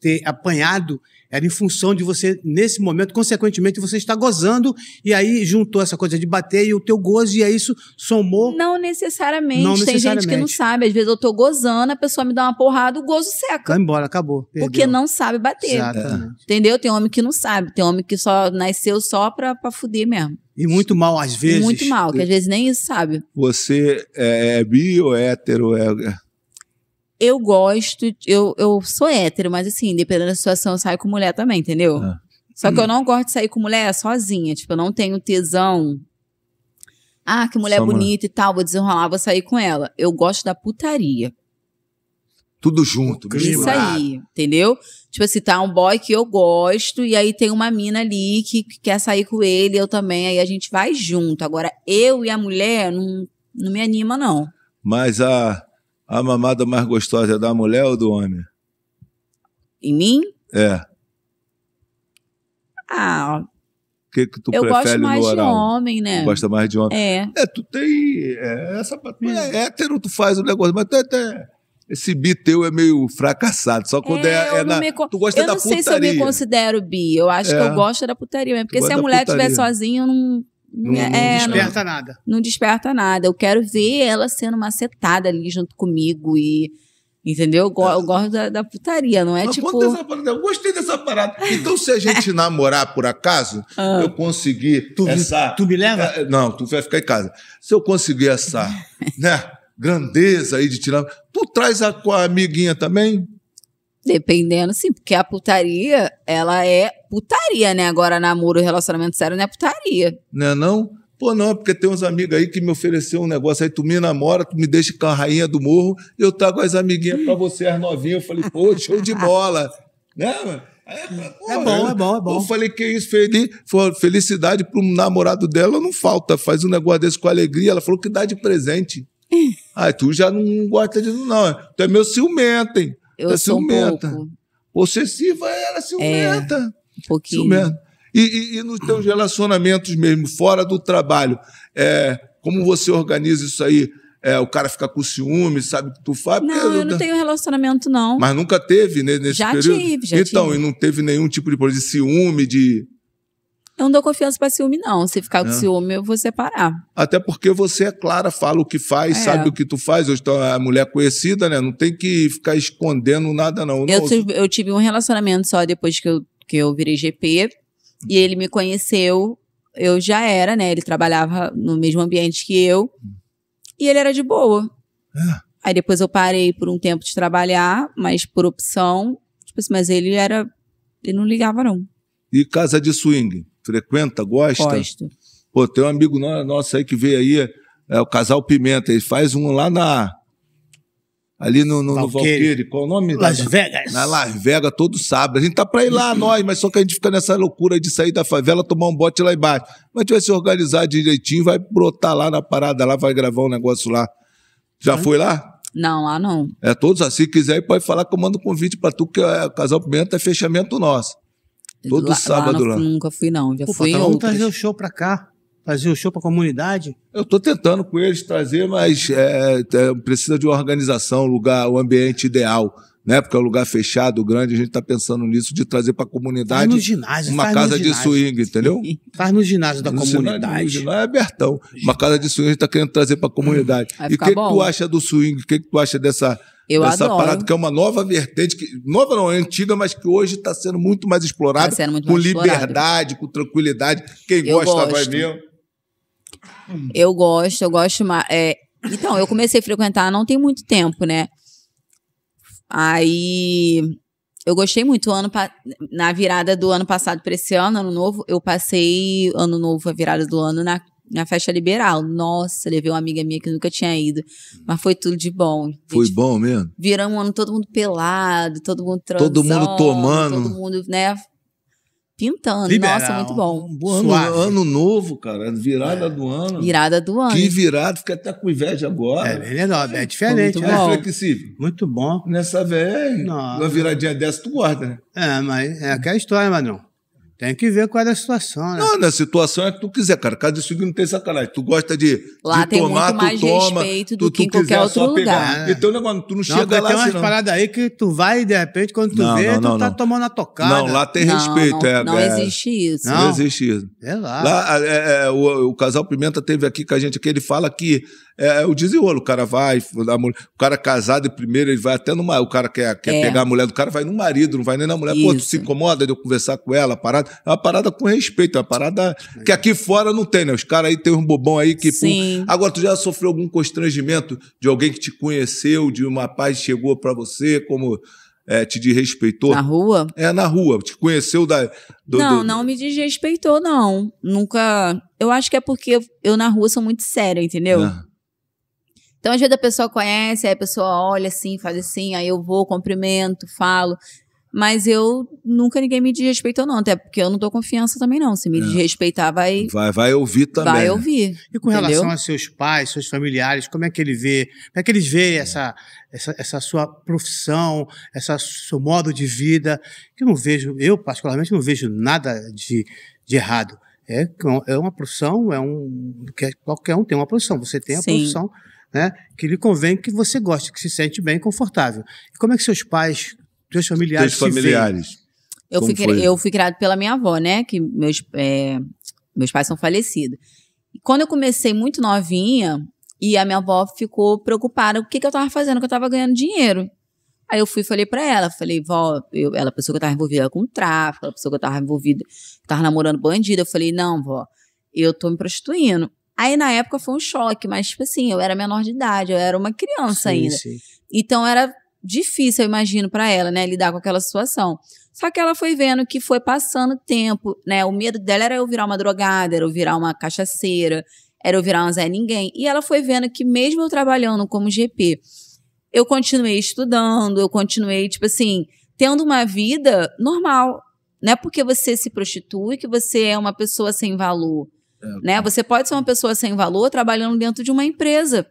B: ter apanhado era em função de você, nesse momento, consequentemente, você está gozando, e aí juntou essa coisa de bater e o teu gozo, e aí isso somou.
C: Não necessariamente. Não necessariamente. Tem gente que não sabe. Às vezes eu tô gozando, a pessoa me dá uma porrada, o gozo seca.
B: Vai embora, acabou. Perdeu. Porque não
C: sabe bater. Exatamente. Entendeu? Tem homem que não sabe, tem homem que só nasceu só pra, pra fuder mesmo.
A: E muito mal, às vezes. Muito mal, que às é
C: vezes nem isso sabe.
A: Você é, é bi ou é hétero? É...
C: Eu gosto, eu, eu sou hétero, mas assim, dependendo da situação, eu saio com mulher também, entendeu? Ah. Só que eu hum. não gosto de sair com mulher sozinha. Tipo, eu não tenho tesão. Ah, que mulher Só bonita mulher. e tal, vou desenrolar, vou sair com ela. Eu gosto da putaria tudo junto. Isso aí, entendeu? Tipo assim, tá um boy que eu gosto, e aí tem uma mina ali que, que quer sair com ele, eu também, aí a gente vai junto. Agora, eu e a mulher não, não me anima, não.
A: Mas a, a mamada mais gostosa é da mulher ou do homem? Em mim? É. Ah, que, que tu eu prefere gosto mais no oral? de homem, né? Tu gosta mais de homem.
C: É. É, tu
A: tem. É, essa, é, é hétero, tu faz o negócio, mas tu é, esse bi teu é meio fracassado. Só quando é, é, é na. Me... Tu
C: gosta eu da putaria. Eu não sei se eu me considero bi. Eu acho é. que eu é. gosto da putaria mesmo. Porque se a mulher estiver sozinha, eu não. Não, não, é, desperta não, nada. Não desperta nada. Eu quero ver ela sendo macetada ali junto comigo e. Entendeu? Eu, go eu gosto da, da, putaria, não é Mas tipo. Dessa, eu gostei
A: dessa parada. Então, se a gente namorar por acaso, ah. eu conseguir. Tu, essa, tu me leva? não, tu vai ficar em casa. Se eu conseguir essa, né? grandeza aí de tirar. Tu traz a, a amiguinha também?
C: Dependendo, sim, porque a putaria, ela é putaria, né? Agora, namoro, relacionamento sério não é putaria.
A: Não é não? Pô, não, porque tem uns amigos aí que me ofereceu um negócio aí, tu me namora, tu me deixa com a rainha do morro, eu trago as amiguinhas pra você, as novinhas. Eu falei, pô, show de bola. né, mano? É, pô, é, bom, é bom, é bom. Eu falei que isso, feliz, felicidade pro namorado dela não falta. Faz um negócio desse com alegria. Ela falou que dá de presente ah, tu já não gosta disso, não. É. Tu é meu ciumento, hein? Eu é sou ciumenta. Um Possessiva era é é, ciumenta. É, um pouquinho. Ciumenta. E, e, e, nos teus relacionamentos mesmo, fora do trabalho, é, como você organiza isso aí? É, o cara fica com ciúme, sabe que tu faz? Não, eu, não tá- tenho
C: relacionamento, não. Mas
A: nunca teve né, nesse já período? Tive, já então, tive, Então, e não teve nenhum tipo de, de ciúme, de...
C: Eu não dou confiança para ciúme, não. Se ficar com é. ciúme, eu vou separar.
A: Até porque você é clara, fala o que faz, é. sabe o que tu faz. Eu estou a é, mulher conhecida, né? Não tem que ficar escondendo nada, não. Eu, não, tive,
C: eu tive um relacionamento só depois que eu, que eu virei GP. E ele me conheceu. Eu já era, né? Ele trabalhava no mesmo ambiente que eu. E ele era de boa. É. Aí depois eu parei por um tempo de trabalhar, mas por opção. Tipo assim, mas ele era. Ele não ligava, não.
A: E casa de swing? Frequenta, gosta? Gosto. Pô, tem um amigo nosso aí que veio aí, é o casal Pimenta, ele faz um lá na. Ali no, no, no Valqueire. qual o nome? Las Vegas. Na Las Vegas, todo sábado. A gente tá pra ir lá, uhum. nós, mas só que a gente fica nessa loucura de sair da favela, tomar um bote lá embaixo. Mas a gente vai se organizar direitinho, vai brotar lá na parada lá, vai gravar um negócio lá. Já foi lá?
C: Não, lá não.
A: É, todos assim, quiser, pode falar que eu mando convite pra tu, que é, Casal Pimenta é fechamento nosso. Todo lá, sábado lá. lá.
C: Nunca fui, não. Já Pô, fui tá vamos trazer o show para
B: cá. Trazer o show a comunidade.
A: Eu estou tentando com eles trazer, mas é, é, precisa de uma organização, lugar, o ambiente ideal né? Porque é um lugar fechado, grande, a gente está pensando nisso, de trazer para a comunidade faz no ginásio, uma casa de swing, entendeu?
B: Faz no ginásio da
A: no comunidade. Ginásio, é abertão. Uma casa de swing a gente está querendo trazer para a comunidade. Hum, e o que, que, tu acha do swing? O que, que tu acha dessa eu essa adoro. parada que é uma nova vertente, que, nova não, é antiga, mas que hoje está sendo muito mais explorada, tá muito com mais liberdade, explorado. com tranquilidade. Quem eu gosta gosto. vai mesmo.
C: Eu gosto, eu gosto mais. É, então, eu comecei a frequentar não tem muito tempo, né? Aí eu gostei muito ano na virada do ano passado para esse ano, ano novo, eu passei ano novo, a virada do ano na na festa liberal. Nossa, levei uma amiga minha que nunca tinha ido. Mas foi tudo de bom.
A: Foi bom mesmo?
C: Viramos um ano todo mundo pelado, todo mundo transando. Todo mundo tomando. Todo mundo, né? Pintando. Liberal. Nossa, muito bom. Ano,
A: ano, novo, cara. Virada é. do ano. Virada do ano. Que virada, fica até com inveja agora. É verdade, é, é diferente. Muito é flexível. Muito bom. Nessa vez, uma
B: viradinha dessa tu guarda, né? É, mas é aquela história, Madrão. Tem que ver qual é a situação, né? Não,
A: né, a situação é que tu quiser, cara. Cada signo tem sacanagem. Tu gosta de, lá de tem tomar, muito mais tu toma. Respeito do tu, que tu em qualquer é outro lugar. É. Então, né? Então, negócio, tu não, não chega lá. Tem umas assim, paradas aí
B: que tu vai de repente, quando tu não, vê, não, tu tá tomando a tocada. Não, lá tem respeito. Não, é, não é, existe isso. Não, existe isso. É lá.
A: lá é, é, o, o, casal Pimenta teve aqui com a gente que ele fala que é, o desenrolo. O cara vai, mulher, o cara casado primeiro, ele vai até numa. O cara quer, quer pegar a mulher do cara, vai no marido, não vai nem na mulher. Isso. Pô, tu se incomoda de eu conversar com ela, parada parada. É uma parada com respeito, é uma parada que aqui fora não tem, né? Os caras aí tem uns bobão aí que. Sim. Pum... Agora, tu já sofreu algum constrangimento de alguém que te conheceu, de uma paz chegou para você, como. É, te desrespeitou? Na rua? É, na rua. Te conheceu da. Do, não, do... não
C: me desrespeitou, não. Nunca. Eu acho que é porque eu, eu na rua sou muito séria, entendeu? Ah. Então, às vezes a pessoa conhece, aí a pessoa olha assim, faz assim, aí eu vou, cumprimento, falo. Mas eu nunca ninguém me desrespeitou, não. Até porque eu não dou confiança também, não. Se me é. desrespeitar, vai. Vai,
B: vai ouvir também. Vai né?
C: ouvir. E com entendeu? relação a
B: seus pais, seus familiares, como é que ele vê? Como é que eles veem é. essa, essa, essa sua profissão, esse seu modo de vida? Que eu não vejo, eu particularmente não vejo nada de, de errado. É, é uma profissão, é um. É, qualquer um tem uma profissão. Você tem a Sim. profissão né, que lhe convém que você goste, que se sente bem confortável. E como é que seus pais teus familiares. Teus familiares. eu, fui, eu fui,
C: criado pela minha avó, né? Que meus, é, meus pais são falecidos. quando eu comecei muito novinha, e a minha avó ficou preocupada, o que, que eu tava fazendo, que eu tava ganhando dinheiro. Aí eu fui e falei pra ela, falei, vó, eu, ela é pensou que eu tava envolvida com tráfico, ela é pensou que eu tava envolvida, que tava namorando bandido. Eu falei, não, vó, eu tô me prostituindo. Aí na época foi um choque, mas tipo assim, eu era menor de idade, eu era uma criança sim, ainda. Sim. Então era difícil, eu imagino, para ela, né, lidar com aquela situação. Só que ela foi vendo que foi passando tempo, né? O medo dela era eu virar uma drogada, era eu virar uma cachaceira, era eu virar uma Zé Ninguém. E ela foi vendo que, mesmo eu trabalhando como GP, eu continuei estudando, eu continuei, tipo assim, tendo uma vida normal. Não é porque você se prostitui que você é uma pessoa sem valor. É, né? Você pode ser uma pessoa sem valor trabalhando dentro de uma empresa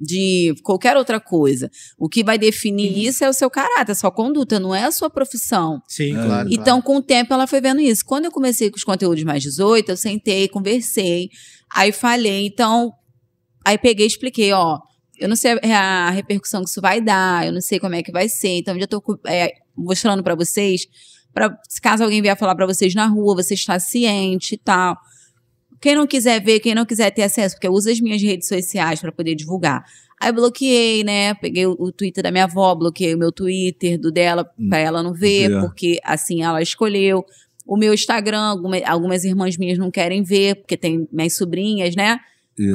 C: de qualquer outra coisa. O que vai definir Sim. Uhum. isso é o seu caráter, a sua conduta, não é a sua profissão.
B: Sim, é, claro. Então,
C: com o tempo, ela foi vendo isso. Quando eu comecei com os conteúdos mais 18, eu sentei, conversei, aí falei, então, aí peguei e expliquei, ó, eu não sei a, repercussão que isso vai dar, eu não sei como é que vai ser, então já tô é, mostrando para vocês, para se caso alguém vier falar para vocês na rua, você está ciente e tal. Quem não quiser ver, quem não quiser ter acesso, porque eu uso as minhas redes sociais para poder divulgar. Aí bloqueei, né? Peguei o, o, Twitter da minha avó, bloqueei o meu Twitter do dela hum, para ela não ver, porque assim ela escolheu. O meu Instagram, algumas, algumas irmãs minhas não querem ver, porque tem minhas sobrinhas, né?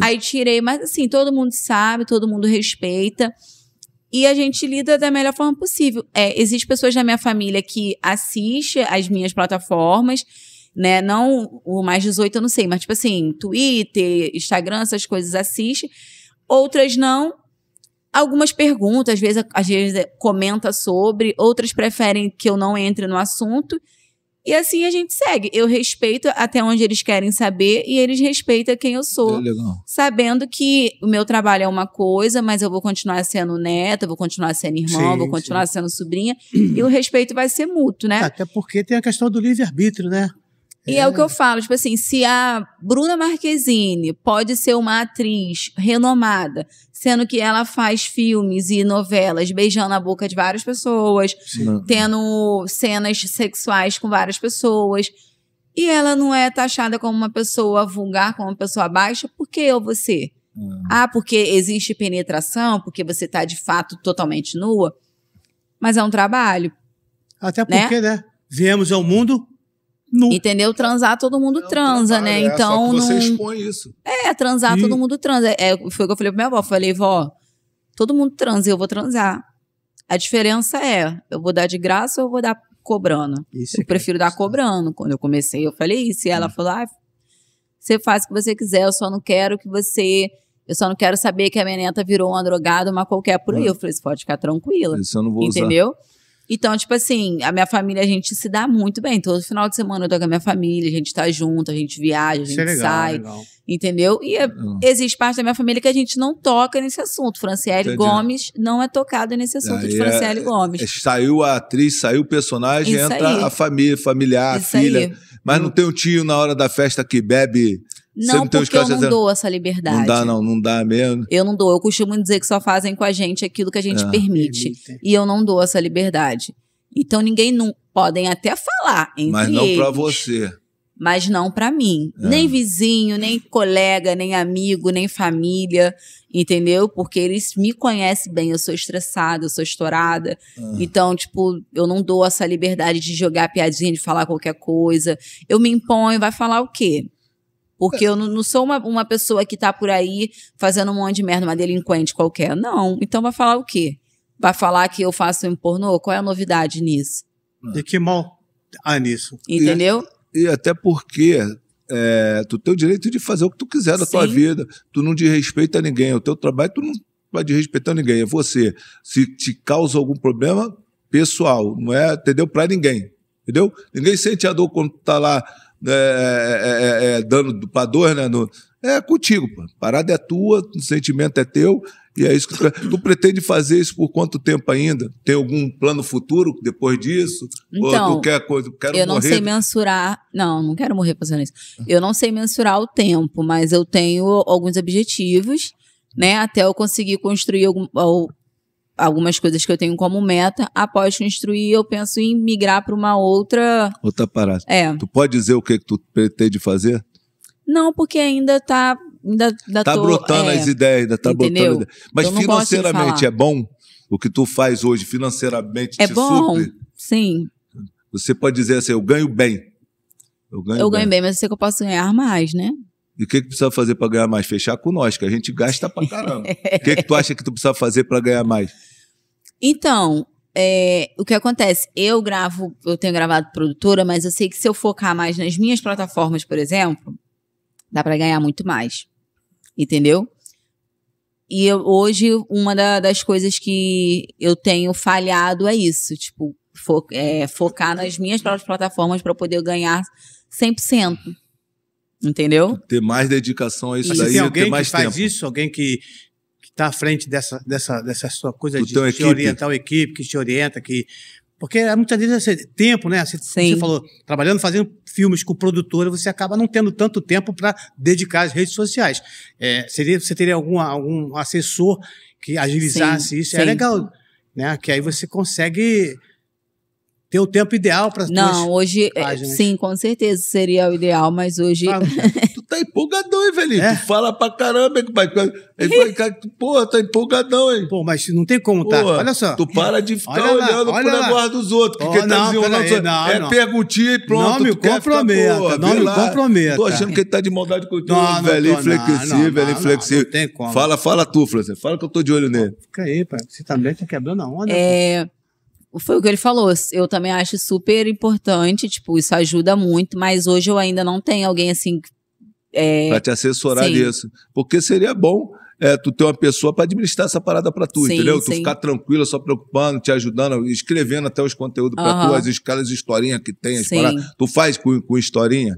C: Aí tirei, mas assim, todo mundo sabe, todo mundo respeita. E a gente lida da melhor forma possível. É, Existem pessoas na minha família que assistem as minhas plataformas né? Não o mais 18, eu não sei, mas tipo assim, Twitter, Instagram, essas coisas assiste. Outras não. Algumas perguntas, às vezes, às vezes é, comenta sobre, outras preferem que eu não entre no assunto. E assim a gente segue. Eu respeito até onde eles querem saber e eles respeitam quem eu sou. Legal. Sabendo que o meu trabalho é uma coisa, mas eu vou continuar sendo neta, vou continuar sendo irmã, sim, vou continuar sim. sendo sobrinha. e o respeito vai ser mútuo, né? Até porque tem a questão do livre-arbítrio, né? E é. o que eu é. falo, tipo assim, se a Bruna Marquezine pode ser uma atriz renomada, sendo que ela faz filmes e novelas beijando a boca de várias pessoas, Sim. tendo cenas sexuais com várias pessoas, e ela não é taxada como uma pessoa vulgar, como uma pessoa baixa, por que eu vou ser? Hum. Ah, porque existe penetração, porque você está de fato totalmente nua, mas é um trabalho. Até né? porque, né? né? Viemos ao mundo Entendeu? Transar todo mundo é transa, né? trabalho, né? É, então. você não... expõe isso. É, transar e... todo mundo transa. É, foi o que eu falei pra minha avó. Falei, vó, todo mundo transa e eu vou transar. A diferença é, eu vou dar de graça ou eu vou dar cobrando. Isso eu é prefiro dar cobrando. Quando eu comecei, eu falei isso. E ela hum. falou: ah, você faz o que você quiser, eu só não quero que você. Eu só não quero saber que a minha neta virou uma drogada, uma qualquer por aí. Hum. Eu falei, você pode ficar tranquila. Isso eu não vou Entendeu? Usar. Então, tipo assim, a minha família, a gente se dá muito bem. Todo final de semana eu tô com a minha família, a gente tá junto, a gente viaja, a é gente é legal, sai. Legal. Entendeu? E é, hum. existe parte da minha família que a gente não toca nesse assunto. Franciele Entendi. Gomes não é tocada nesse assunto Aí de é Franciele é, Gomes.
A: Saiu a atriz, saiu o personagem, Isso entra aí. a família, familiar, a filha. Aí. Mas hum. não tem um tio na hora da festa que bebe
C: não porque eu não dou essa liberdade. Não dá,
A: não, não dá mesmo.
C: Eu não dou. Eu costumo dizer que só fazem com a gente aquilo que a gente ah. permite. E eu não dou essa liberdade. Então ninguém não. Podem até falar entre Mas não para você. Mas não para mim. É. Nem vizinho, nem colega, nem amigo, nem família. Entendeu? Porque eles me conhecem bem. Eu sou estressada, eu sou estourada. Ah. Então, tipo, eu não dou essa liberdade de jogar piadinha, de falar qualquer coisa. Eu me imponho, vai falar o quê? Porque é. eu não, sou uma, uma pessoa que tá por aí fazendo um monte de merda, uma delinquente qualquer. Não. Então vai falar o quê? Vai falar que eu faço um pornô? Qual é a novidade nisso? De que mal
A: há ah, nisso? É- entendeu? E, e até porque é, tu tem o direito de fazer o que tu quiser da Sim. tua vida. Tu não desrespeita ninguém. O teu trabalho, tu não vai desrespeitar ninguém. É você. Se te causa algum problema, pessoal. Não é, entendeu? Pra ninguém. Entendeu? Ninguém sente a dor quando tá lá é é, é, é, é, dando para dois, né? No, é contigo, pô. Parada é tua, o sentimento é teu, e é isso que tu, tu pretende fazer isso por quanto tempo ainda? Tem algum plano futuro depois disso? Então, Ou qualquer coisa, quero eu não morrer. sei
C: mensurar, não, não quero morrer fazendo isso. Eu não sei mensurar o tempo, mas eu tenho alguns objetivos, né, até eu conseguir construir algum, algumas coisas que eu tenho como meta, após construir, eu penso em migrar para uma outra.
A: Outra parada. É. Tu pode dizer o que, que tu pretende fazer?
C: Não, porque ainda tá. Ainda, ainda tá tô, brotando é, as ideias, ainda tá entendeu? brotando. Mas financeiramente é
A: bom? O que tu faz hoje financeiramente é bom, supre? Sim. Você pode dizer assim, eu ganho bem. Eu ganho, eu bem. ganho
C: bem, mas eu sei que eu posso ganhar mais, né?
A: E o que, que precisa fazer para ganhar mais? Fechar com nós, que a gente gasta pra caramba. O que, que tu acha que tu precisa fazer para ganhar mais?
C: Então, é, o que acontece? Eu gravo, eu tenho gravado produtora, mas eu sei que se eu focar mais nas minhas plataformas, por exemplo, dá para ganhar muito mais. Entendeu? E eu, hoje, uma da, das coisas que eu tenho falhado é isso. Tipo, fo, é, focar nas minhas próprias plataformas para poder ganhar 100%. Entendeu?
B: Ter mais dedicação a isso daí, tem alguém ter mais que faz isso? Alguém que está à frente dessa, dessa, dessa sua coisa Do de, te equipe? orientar a equipe, que te orienta, que... Porque muitas vezes tempo, né? Você, você, falou, trabalhando, fazendo filmes com produtor, você acaba não tendo tanto tempo para dedicar às redes sociais. É, seria, você teria algum, algum assessor que agilizasse sim, isso? É sim. É legal, né? Que aí você consegue ter o tempo ideal para
C: Não, hoje, é, páginas. sim, com certeza seria o ideal, mas hoje. Ah,
B: tu tá empolgadão, hein, Felipe? É? Tu fala pra caramba, hein, pai? porra, tá empolgadão, hein? Pô, mas não tem como, tá? Porra, olha só. Tu para de ficar olha olhando lá, olha pro negócio dos outros. Porque oh, tá não, tá dizendo, aí, não, é não. perguntinha e pronto. Não me comprometa, porra, não me comprometa. Tô achando que ele tá de maldade contigo, não, velho. Não, inflexível, velho, inflexível. Não, tem como. Fala, fala
A: tu, Flávio. Fala que eu tô de olho nele.
C: Fica aí, pai. Você também tá quebrando a onda. É. Pô foi o que ele falou. Eu também acho super importante, tipo, isso ajuda muito, mas hoje eu ainda não tenho alguém assim. É... Para te assessorar sim. nisso.
A: Porque seria bom é, tu ter uma pessoa para administrar essa parada para tu, sim, entendeu? Sim. Tu ficar tranquila, só preocupando, te ajudando, escrevendo até os conteúdos para tu, as escalas historinha que tem, as paradas. Tu faz com, com historinha?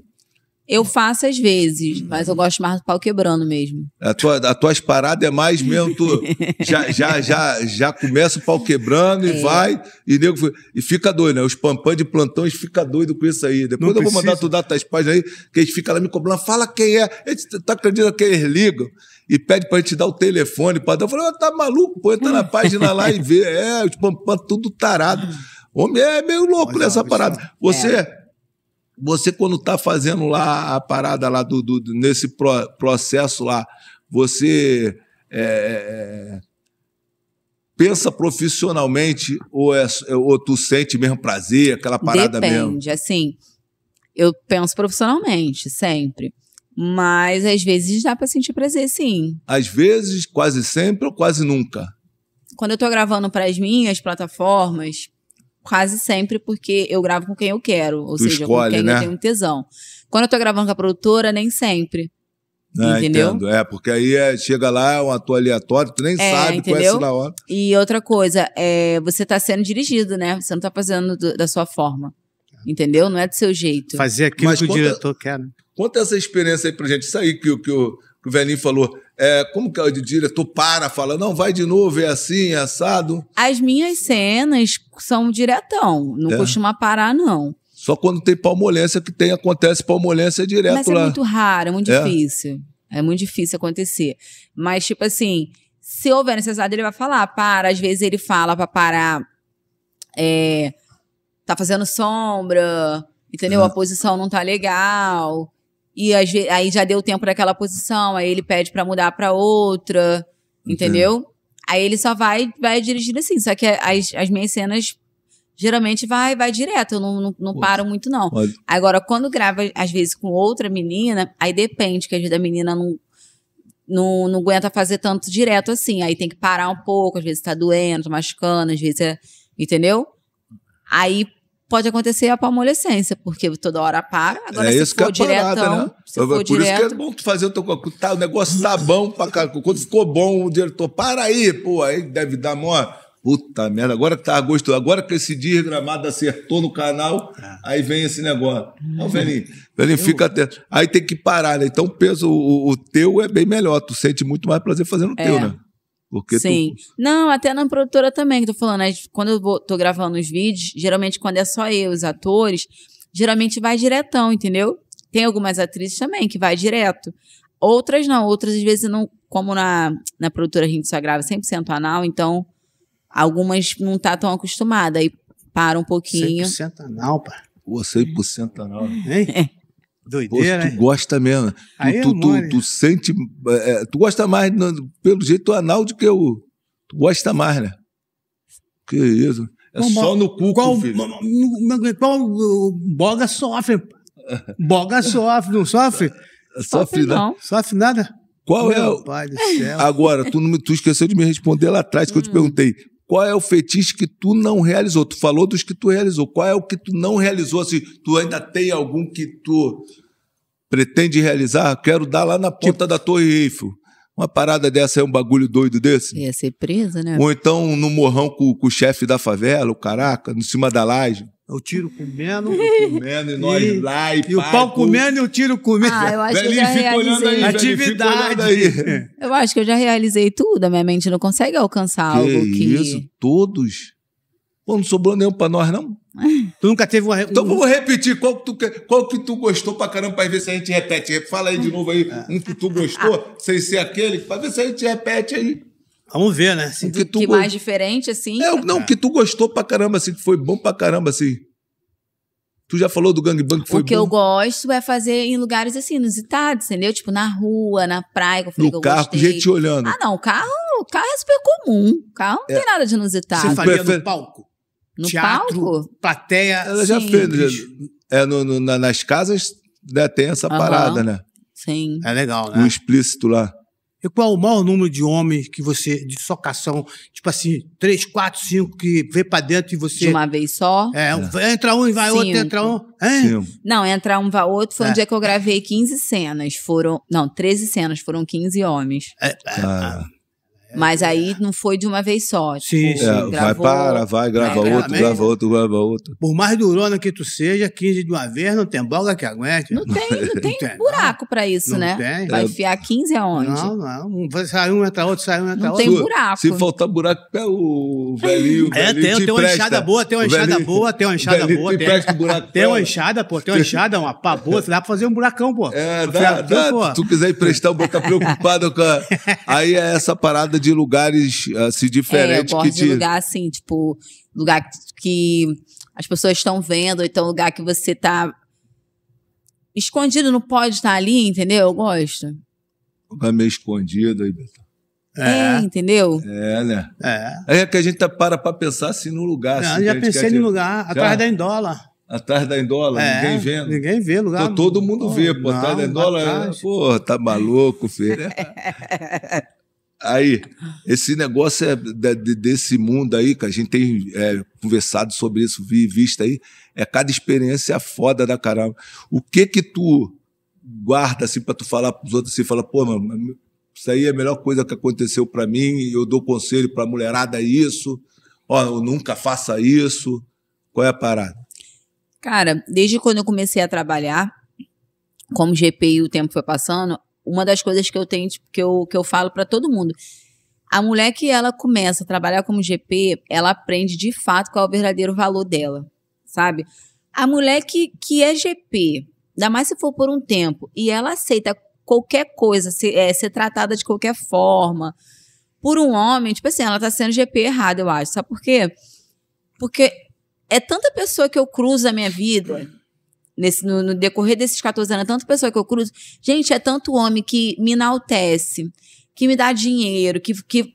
C: Eu faço às vezes, mas eu gosto mais do pau quebrando mesmo.
A: A tua, a tuas paradas é mais mesmo, tu já, já, já, já começa o pau quebrando e é. vai, e nego e fica doido, né? Os pampãs de plantão, eles ficam doidos com isso aí. Depois Não eu precisa. vou mandar tu dar tuas páginas aí, que eles ficam lá me cobrando, fala quem é. Eles, tá acreditando que eles ligam? e pede para te dar o telefone para dar. Eu falei, ah, tá maluco, pô, entra na página lá e vê. É, os pampas tudo tarado. Homem, é meio louco é nessa parada. Você é você quando está fazendo lá a parada lá do, do nesse pro, processo lá, você é, é, é, pensa profissionalmente ou, é, ou tu sente mesmo prazer, aquela parada Depende, mesmo? Depende,
C: assim, eu penso profissionalmente sempre. Mas às vezes dá para sentir prazer, sim.
A: Às vezes, quase sempre ou quase nunca?
C: Quando eu tô gravando para as minhas plataformas, quase sempre porque eu gravo com quem eu quero, ou tu seja, escolhe, com quem né? eu tenho tesão. Quando eu tô gravando com a produtora, nem sempre.
A: É, entendeu? Entendo. É, porque aí é, chega lá, é um ator aleatório, tu nem é, sabe, entendeu? conhece na
C: hora. E outra coisa, é, você tá sendo dirigido, né? Você não tá fazendo do, da sua forma. Entendeu? Não é do seu jeito. Fazer aquilo Mas que conta, o diretor
B: quer.
A: Conta né? essa experiência aí pra gente. Isso aí que, que, o, que o velhinho falou. É, como que é o diretor para, fala, não, vai de novo, é assim, é assado?
C: As minhas cenas são diretão, não é. costuma parar, não.
A: Só quando tem palmolência que tem, acontece palmolência direto Mas é lá. Mas é muito
C: raro, é muito é. difícil. É muito difícil acontecer. Mas, tipo assim, se houver necessidade, ele vai falar, para. Às vezes ele fala para parar, é, tá fazendo sombra, entendeu? É. A posição não tá legal e às vezes, aí já deu tempo daquela posição, aí ele pede para mudar para outra, entendeu? Aí ele só vai vai dirigindo assim, só que as, as minhas cenas geralmente vai vai direto, eu não, não, não paro muito não. Pode. Agora, quando grava às vezes com outra menina, aí depende, que às vezes a menina não, não, não aguenta fazer tanto direto assim, aí tem que parar um pouco, às vezes tá doendo, tá machucando, às vezes é, entendeu? Aí pode acontecer a palmolescência, porque toda hora para. Agora, é se isso for que é diretão, parada, né? se for Por direto... isso que é
A: bom tu fazer o teu tá, o negócio tá bom pra caramba. Quando ficou bom, o diretor, para aí, pô, aí deve dar mó. Puta merda, agora que tá gostoso, agora que esse desgramado acertou no canal, ah. aí vem esse negócio. Não, velhinho, hum. velhinho, fica atento. Aí tem que parar, né? Então o peso, o, o, teu é bem melhor, tu sente muito mais prazer fazendo o é. teu, né? Porque Sim.
C: Tu... Não, até na produtora também, que tô falando. Né, quando eu vou, tô gravando os vídeos, geralmente quando é só eu, os atores, geralmente vai diretão, entendeu? Tem algumas atrizes também que vai direto. Outras não, outras às vezes não. Como na, na produtora a gente só grava 100% anal, então algumas não tá tão acostumada. Aí para um pouquinho. 100%
B: anal,
A: pá. Pô, 100% anal, hein? É. Doideira, tu né? gosta mesmo. Aí é tu, tu, tu, tu, sente. É, é, tu gosta mais, pelo jeito, anal do que o. Tu gosta mais, né? Que isso. É Bom, só no cu, qual, filho. Qual,
B: qual, uh, boga sofre. Boga sofre, não sofre? É, sofre, não. Sofre nada? Qual Meu é? Pai do céu.
A: Agora, tu, não, tu esqueceu de me responder lá atrás, que eu te hum. perguntei. Qual é o fetiche que tu não realizou? Tu falou dos que tu realizou. Qual é o que tu não realizou? Assim, tu ainda tem algum que tu pretende realizar? Quero dar lá na ponta tipo... da Torre Eiffel. Uma parada dessa é um bagulho doido desse? Ia
C: ser presa, né?
A: Ou então no morrão com, com o chefe da favela, o caraca, no cima da laje.
B: O tiro comendo. comendo e nós lá e, e o pau comendo e o tiro comendo. Ah, eu acho que eu já realizei. Aí, Atividade. Aí.
C: Eu acho que eu já realizei tudo. A minha mente não consegue alcançar que algo que. Isso,
A: todos. Pô, não sobrou nenhum pra nós, não? Tu nunca teve uma. Então vamos repetir. Qual que, tu, qual que tu gostou pra caramba pra ver se a gente repete? Fala aí de novo aí, um que tu gostou, sem ser aquele, pra ver se a gente repete aí. Vamos ver, né? Assim, o que,
C: tu que mais diferente, assim? É, não, o que
A: tu gostou pra caramba, assim, que foi bom pra caramba, assim. Tu já falou do gangbang que foi O que bom. eu
C: gosto é fazer em lugares assim, inusitados, entendeu? Tipo, na rua, na praia, que eu falei no que eu carro, gostei. gente te olhando. Ah, não, o carro, o carro é super comum. O carro não é. tem nada de inusitado. Você faria Prefer... no palco?
B: No Teatro, palco? Plateia.
C: Ela já
A: Sim. fez. Já, né? é, no, no, nas casas né, tem essa uhum. parada, né? Sim. É legal, né? O explícito lá.
B: E qual o maior número de homens que você, de socação, tipo assim, três, quatro, cinco, que vê pra dentro e você. De uma vez só? É, é. entra um e vai Cinco. outro, entra um.
C: Hein? Não, entra um, vai outro. Foi um é. dia que eu gravei 15 cenas. Foram. Não, 13 cenas, foram 15 homens. É, é, Ah. Mas é. aí não foi de uma vez só. Tipo, sim, sim. é, vai para, vai, grava outro, grava
B: outro, grava outro.
C: Por mais durona
B: que tu seja, 15 de uma vez, não tem bola que aguente. Não tem, não tem, não
C: buraco para isso, não né? Tem. Vai é. enfiar 15 aonde? Não,
B: não. Sai um, entra outro, sai um, entra não outro. Não tem buraco. Se faltar buraco, é o
A: velhinho. É, tem, te tem uma enxada boa, tem uma enxada boa, tem uma enxada boa. Tem, te buraco tem uma
B: enxada, pô, tem uma enxada, uma pá boa, dá pra fazer um buracão, pô. É, dá, dá, pô. tu
A: quiser emprestar, o boca preocupado com a... Aí é essa parada de de lugares ah, assim, diferentes. É, eu gosto que de te... lugar
C: assim, tipo, lugar que as pessoas estão vendo, ou então lugar que você tá escondido, não pode estar tá ali, entendeu? Eu gosto.
A: Lugar meio escondido aí, É. é,
C: entendeu?
A: É, né? É. É que a gente tá para pra pensar assim no lugar. Não, assim, já pensei no lugar, já? atrás da Indola. Atrás da Indola, é, ninguém vendo. Ninguém vê lugar. todo mundo pô, vê, pô. Não, atrás da Indola, tá maluco, filho. Aí, esse negócio é de, de, desse mundo aí, que a gente tem é, conversado sobre isso, vi, visto aí, é cada experiência é foda da caramba. O que que tu guarda assim para tu falar para os outros assim, fala, pô, mano, isso aí é a melhor coisa que aconteceu para mim, e eu dou conselho para mulherada é isso. Ó, eu nunca faça isso. Qual é a parada?
C: Cara, desde quando eu comecei a trabalhar, como GPI o tempo foi passando, uma das coisas que eu tenho, tipo, que, eu, que eu falo para todo mundo. A mulher que ela começa a trabalhar como GP, ela aprende de fato qual é o verdadeiro valor dela, sabe? A mulher que, que é GP, ainda mais se for por um tempo, e ela aceita qualquer coisa, ser, é, ser tratada de qualquer forma, por um homem, tipo assim, ela tá sendo GP errada, eu acho. Sabe por quê? Porque é tanta pessoa que eu cruzo a minha vida Nesse, no, no, decorrer desses 14 anos, é tanta pessoa que eu cruzo. Gente, é tanto homem que me enaltece, que me dá dinheiro, que, que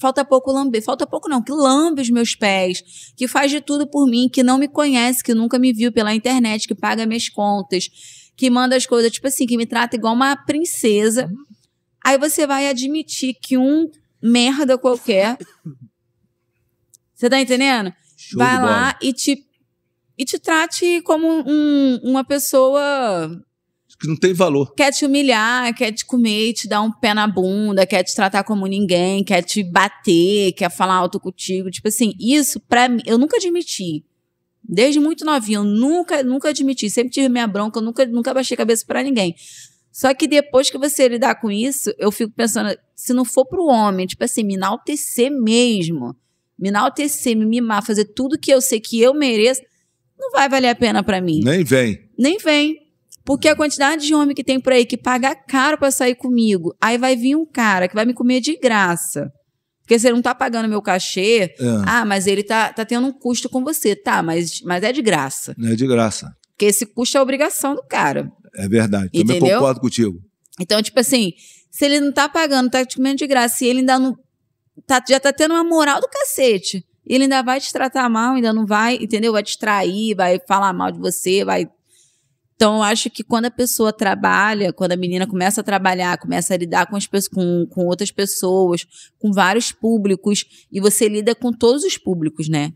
C: falta pouco lamber, falta pouco não, que lambe os meus pés, que faz de tudo por mim, que não me conhece, que nunca me viu pela internet, que paga minhas contas, que manda as coisas, tipo assim, que me trata igual uma princesa. Uhum. Aí você vai admitir que um merda qualquer. Você tá entendendo? Show vai lá e te e te trate como um, uma pessoa que não tem valor. Quer te humilhar, quer te comer, te dar um pé na bunda, quer te tratar como ninguém, quer te bater, quer falar alto contigo. Tipo assim, isso pra mim, eu nunca admiti. Desde muito novinho, eu nunca, nunca admiti. Sempre tive minha bronca, eu nunca, nunca baixei cabeça para ninguém. Só que depois que você lidar com isso, eu fico pensando, se não for pro homem, tipo assim, me enaltecer mesmo, me enaltecer, me mimar, fazer tudo que eu sei que eu mereço, não vai valer a pena para mim. Nem vem. Nem vem. Porque a quantidade de homem que tem por aí que paga caro para sair comigo, aí vai vir um cara que vai me comer de graça. Porque você não tá pagando meu cachê. É. Ah, mas ele tá, tá tendo um custo com você. Tá, mas, mas é de graça.
A: É de graça.
C: Porque esse custo é a obrigação do cara.
A: É verdade. Também Entendeu? concordo contigo.
C: Então, tipo assim, se ele não tá pagando, tá te comendo de graça, e ele ainda não. Tá, já tá tendo uma moral do cacete. E ele ainda vai te tratar mal, ainda não vai, entendeu? Vai te trair, vai falar mal de você, vai. Então, eu acho que quando a pessoa trabalha, quando a menina começa a trabalhar, começa a lidar com, as, com, com outras pessoas, com vários públicos, e você lida com todos os públicos, né?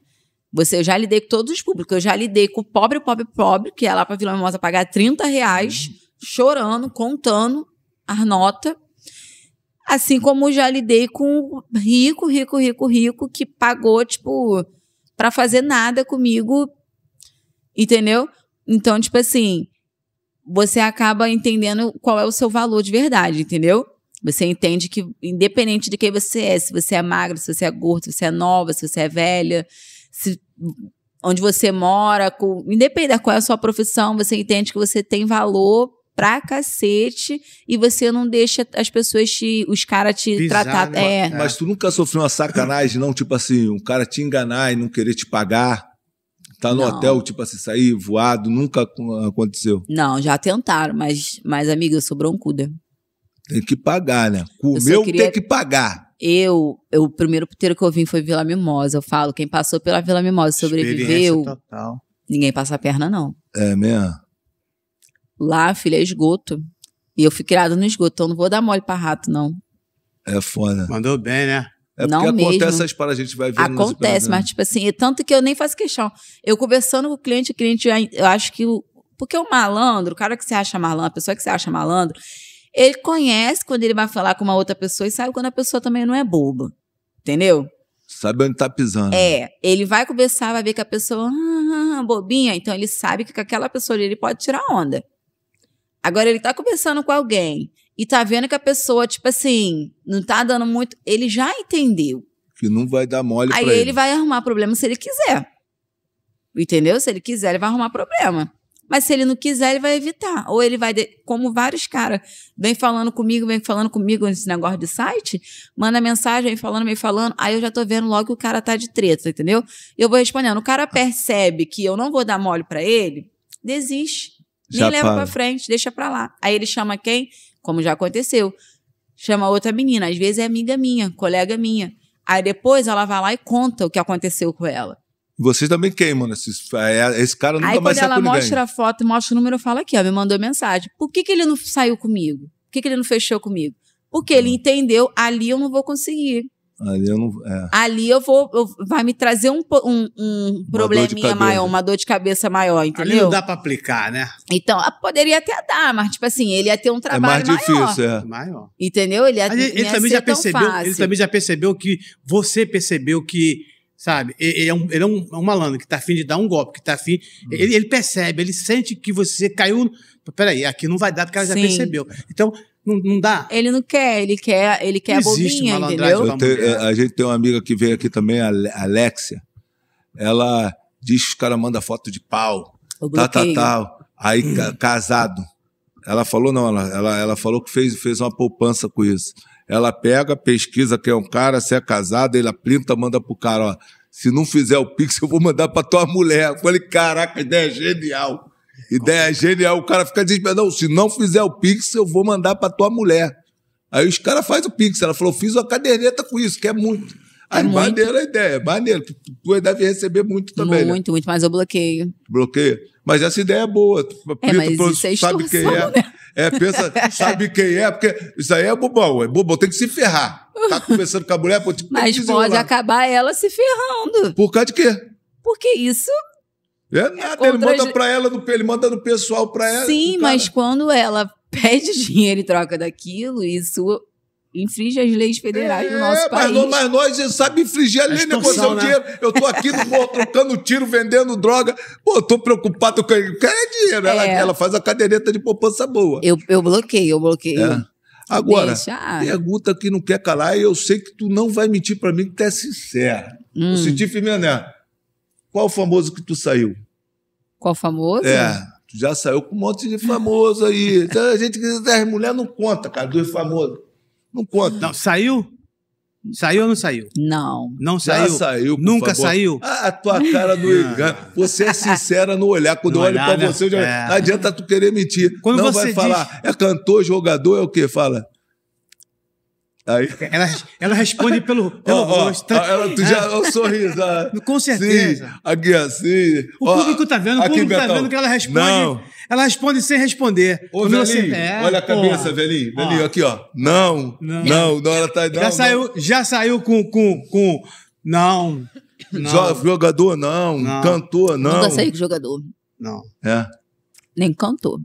C: Você, eu já lidei com todos os públicos. Eu já lidei com o pobre, pobre, pobre, que é lá pra Vila Mimosa pagar 30 reais, uhum. chorando, contando a nota. Assim como já lidei com rico, rico, rico, rico, que pagou, tipo, para fazer nada comigo, entendeu? Então, tipo assim, você acaba entendendo qual é o seu valor de verdade, entendeu? Você entende que, independente de quem você é, se você é magra, se você é gordo, se você é nova, se você é velha, se, onde você mora, com, independente de qual é a sua profissão, você entende que você tem valor pra cacete e você não deixa as pessoas te. os caras te tratar. Né? É. Mas, é. mas
A: tu nunca sofreu uma sacanagem, não? Tipo assim, um cara te enganar e não querer te pagar? Tá no não. hotel, tipo assim, sair voado, nunca aconteceu.
C: Não, já tentaram, mas, mas amiga, eu sou broncuda.
A: Tem que pagar, né? o queria... tem que pagar.
C: Eu, eu, o primeiro puteiro que eu vim foi Vila Mimosa. Eu falo, quem passou pela Vila Mimosa sobreviveu. Total. Ninguém passa a perna, não.
A: É mesmo?
C: Lá, filha, é esgoto. E eu fui criada no esgoto, então não vou dar mole pra rato, não.
A: É foda. Mandou bem, né? É não porque mesmo. acontece as paradas, a gente vai ver. Acontece, mas tipo
C: assim, tanto que eu nem faço questão. Eu conversando com o cliente, o cliente, eu acho que o, porque o malandro, o cara que você acha malandro, a pessoa que você acha malandro, ele conhece quando ele vai falar com uma outra pessoa e sabe quando a pessoa também não é boba. Entendeu?
A: Sabe onde tá pisando. É.
C: Ele vai conversar, vai ver que a pessoa, ah, ah, ah bobinha, então ele sabe que com aquela pessoa ele pode tirar onda. Agora ele tá conversando com alguém e tá vendo que a pessoa, tipo assim, não tá dando muito. Ele já entendeu. Que não vai
A: dar mole Aí pra ele. ele
C: vai arrumar problema se ele quiser. Entendeu? Se ele quiser, ele vai arrumar problema. Mas se ele não quiser, ele vai evitar. Ou ele vai, de... como vários caras, vem falando comigo, vem falando comigo nesse negócio de site, manda mensagem, vem falando, vem falando, aí eu já tô vendo logo que o cara tá de treta, entendeu? Eu vou respondendo. O cara percebe que eu não vou dar mole para ele, desiste. Já nem leva para frente, deixa para lá. Aí ele chama quem? Como já aconteceu. Chama outra menina, às vezes é amiga minha, colega minha. Aí depois ela vai lá e conta o que aconteceu com ela.
A: Vocês também queimam esses, é, esse cara nunca Aí, mais sai com Aí quando ela mostra a
C: foto, mostra o número, fala aqui, ó, me mandou mensagem. Por que, que ele não saiu comigo? Por que, que ele não fechou comigo? Porque ele hum. entendeu, ali eu não vou conseguir.
A: Ali eu, não, é.
C: ali eu vou. Eu, vai me trazer um, um, um probleminha maior, uma dor de cabeça maior, entendeu? Ali não dá
B: pra aplicar, né?
C: Então, ah, poderia até dar, mas, tipo assim, ele ia ter um é trabalho. É mais difícil, maior, é. Maior. Entendeu? Ele ia, mas ele, ele também já percebeu, fácil. Ele também
B: já percebeu que você percebeu que. Sabe? Ele é um, ele é um, é um malandro que tá afim de dar um golpe, que tá afim. Hum. Ele, ele percebe, ele sente que você caiu. Peraí, aqui não vai dar, porque ela já Sim. percebeu. Então, não,
C: não dá. Ele não quer, ele quer, ele quer não a bobinha, entendeu? Tenho,
A: é, a gente tem uma amiga que veio aqui também, a Alexia. Ela diz que os caras mandam foto de pau,
B: tá tal, tal.
A: Aí, hum. casado. Ela falou, não, ela, ela, ela falou que fez, fez uma poupança com isso. Ela pega, pesquisa quem é um cara, se é casado, ele aprinta, manda pro cara, ó. Se não fizer o Pix, eu vou mandar pra tua mulher. Eu falei, caraca, ideia é genial. Ideia genial. O cara fica dizendo, não, se não fizer o Pix, eu vou mandar para tua mulher. Aí os caras fazem o Pix. Ela falou, fiz uma caderneta com isso, que é muito. É aí, é maneira a ideia, maneiro. Tu, tu deve receber muito também. Muito,
C: né? muito, mas eu bloqueio.
A: bloqueio Mas essa ideia é boa. É, mas isso é sabe quem é. Né? É, pensa, sabe quem é, porque isso aí é bobão, é bobão, tem que se ferrar. Tá conversando com a mulher, pô, tipo, Mas
C: pode acabar ela se ferrando.
A: Por causa de quê?
C: Porque isso
A: é nada, ele manda as... pra ela, ele manda do pessoal pra ela. Sim,
C: mas quando ela pede dinheiro e troca daquilo, isso infringe as leis federais é, do nosso país. Mas, nós,
A: mas nós sabe infringir a lei, negociar né, o né? dinheiro. Eu tô aqui no morro trocando tiro, vendendo droga. Pô, eu tô preocupado com o cara é dinheiro. É. Ela, faz a caderneta de poupança boa.
C: Eu, eu bloqueio, eu bloqueio. É. Agora,
A: pergunta que não quer calar e eu sei que tu não vai mentir para mim que tu é sincero. Hum. Eu senti firme, né? Qual famoso que tu saiu? Qual famoso? É, tu já saiu com um monte de famoso aí. Então, a gente, as mulheres não conta, cara,
B: dos famosos. Não conta. Não, saiu? Saiu ou não saiu? Não. Não saiu? Já
A: saiu, Nunca favor. saiu? Ah, a tua cara do ah. Você é sincera no olhar. Quando no eu olho olhar, pra né? você, eu já... É. não adianta tu querer mentir. Quando não vai diz... falar, é cantor, jogador, é o quê? Fala, Aí... Ela, ela responde pelo, pelo oh, oh, Ela, tu já, o é. sorriso. Ela, Com certeza. Sim, aqui assim. O ó, público tá vendo, o público tá Betão. tá vendo que ela responde. Não.
B: Ela responde sem responder. Ô, Quando velhinho, você, é, olha a cabeça,
A: ó, velhinho. Velhinho, aqui, ó. Não, não, não, não ela tá... Não, já, Saiu,
B: já saiu com... com, com
A: não, não. Jogador, não. não. Cantor, não. Nunca saiu
C: com jogador. Não. É. Nem cantor.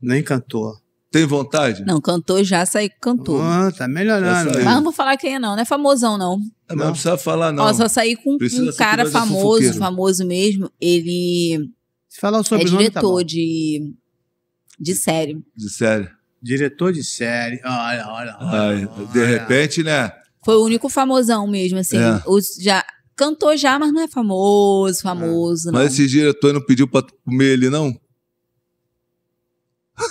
B: Nem cantor. Tem vontade? Não,
C: cantou já, saí cantor. Ah,
B: tá melhorando. Né? Mas não vou
C: falar quem é, não. Não é famosão, não.
B: Não, não precisa falar, não. Ó, só saí com precisa um cara famoso,
C: famoso mesmo. Ele. Se falar o sobrenome, é tá diretor tá de, de série.
B: De série. Diretor de série. Olha, olha, olha. Ai, de repente, né?
C: Foi o único famosão mesmo, assim. É. Os, já, cantou já, mas não é famoso, famoso. É. Mas esse
A: diretor não pediu pra comer ele, não?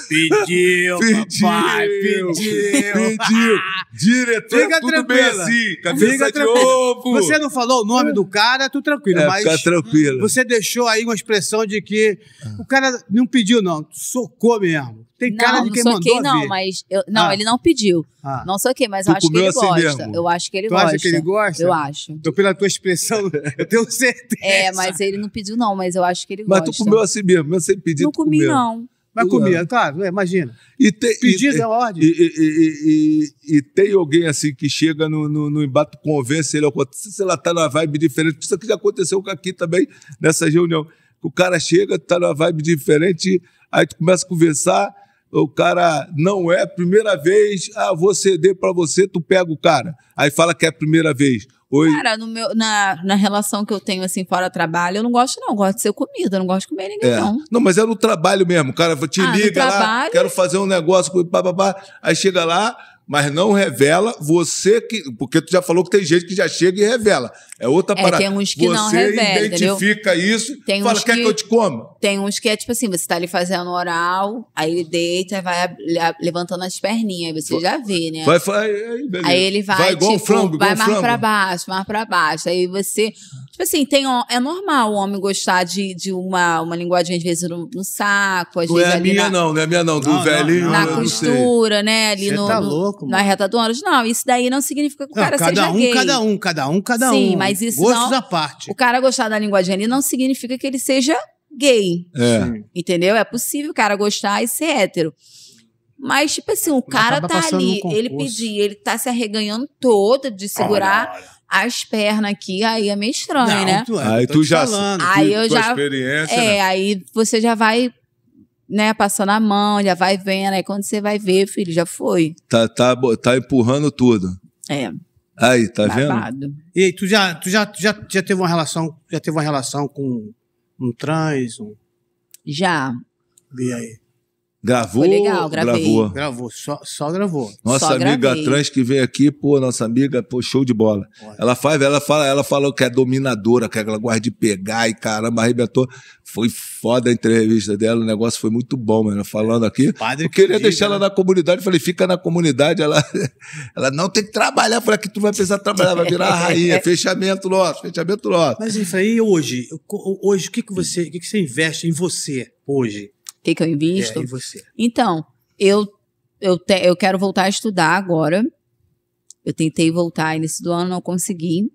A: Pediu, pediu, papai, pediu. Pediu. Diretor, fica tudo bem assim. Cabeça fica de ovo. Você não
B: falou o nome do cara, tudo tranquilo. É, mas fica tranquila. Você deixou aí uma expressão de que ah. o cara não pediu, não. Socou mesmo. Tem cara não, de quem não soquei, mandou não, mas...
C: Eu, não, ah. ele não pediu. Ah. Não soquei, mas eu acho, assim eu acho que ele gosta. Eu acho que ele gosta. Tu acha que ele
B: gosta? Eu acho. Então, pela tua expressão, eu tenho certeza.
C: É, mas ele não pediu não, mas eu acho que ele mas gosta. Mas tu comeu
B: assim mesmo,
A: mesmo sem pedir, Não comi, comeu.
C: não. Vai comer, claro é, Imagina.
A: E te, Pedido e, é ordem. E, e, e, tem alguém assim que chega no, no, no embate, convence ele, se ela tá numa vibe diferente, isso aqui já aconteceu aqui também, nessa reunião. O cara chega, tá numa vibe diferente, aí tu começa a conversar, o cara não é, primeira vez, ah, vou ceder para você, tu pega o cara. Aí fala que é a primeira vez. Oi.
C: Cara, no meu, na, na relação que eu tenho, assim, fora trabalho, eu não gosto, não. Eu gosto de ser comida, eu não gosto de comer ninguém, é. não.
A: Não, mas é no trabalho mesmo. O cara te ah, liga lá, quero fazer um negócio, pá, pá, pá. Aí chega lá, mas não revela você que. Porque tu já falou que tem gente que já chega e revela. É outra é, parada. Tem uns que você não revela. identifica entendeu? isso
C: tem fala: quer que, que, eu te coma? Tem uns que é tipo assim: você tá ali fazendo oral, aí deita, vai levantando as perninhas, você já vê, né? Vai, é, é, é, aí, aí ele vai, vai igual tipo, frango, vai mais frango. pra baixo, mais pra baixo. Aí você. Tipo assim, tem, é normal o homem gostar de, de uma, uma linguagem, às vezes, no, no saco, às não vezes. é ali minha,
A: na, não, não é minha, não, do não, Não, na costura,
C: né? Ali no, tá louco, no, na reta do ônibus. Não, isso daí não significa que o cara seja um, gay. Cada um, cada um, cada Sim, um. Sim, mas isso. Gostos à parte. O cara gostar da linguagem ali não significa que ele seja gay. É. Entendeu? É possível o cara gostar e ser hétero. Mas, tipo assim, o cara tá ali, ele pedir, ele tá se arreganhando todo de segurar. Olha, olha as pernas aqui, aí é meio estranho, Não, né? Tu, é, aí tu já. Falando, aí tu, eu já. Experiência, é, né? aí você já vai. Né, passando a mão, já vai vendo. Aí quando você vai ver, filho, já foi.
A: Tá, tá, tá empurrando tudo. É. Aí, tá babado.
B: vendo? E aí, tu já, tu já, já, já teve uma relação, já teve uma relação com um trans? Um... Já.
C: E aí?
A: Gravou? Foi legal, gravei. Gravou,
B: gravou só, só gravou. Nossa só amiga gravei. trans
A: que veio aqui, pô, nossa amiga, pô, show de bola. Olha. Ela faz, ela fala, ela falou que é dominadora, que ela gosta de pegar e caramba, arrebentou. Foi foda a entrevista dela, o negócio foi muito bom, mano. Falando aqui. Padre eu queria que deixar diga, ela né? na comunidade, falei, fica na comunidade. Ela, ela não tem que trabalhar, falei que tu vai precisar trabalhar, vai virar a rainha.
B: fechamento nosso, fechamento nosso. Mas isso aí hoje, hoje, o que, que você, o que, que você investe em você
C: hoje? O que, que eu invisto? É, e você? Então, eu, eu, te, eu quero voltar a estudar agora. Eu tentei voltar início do ano, não consegui.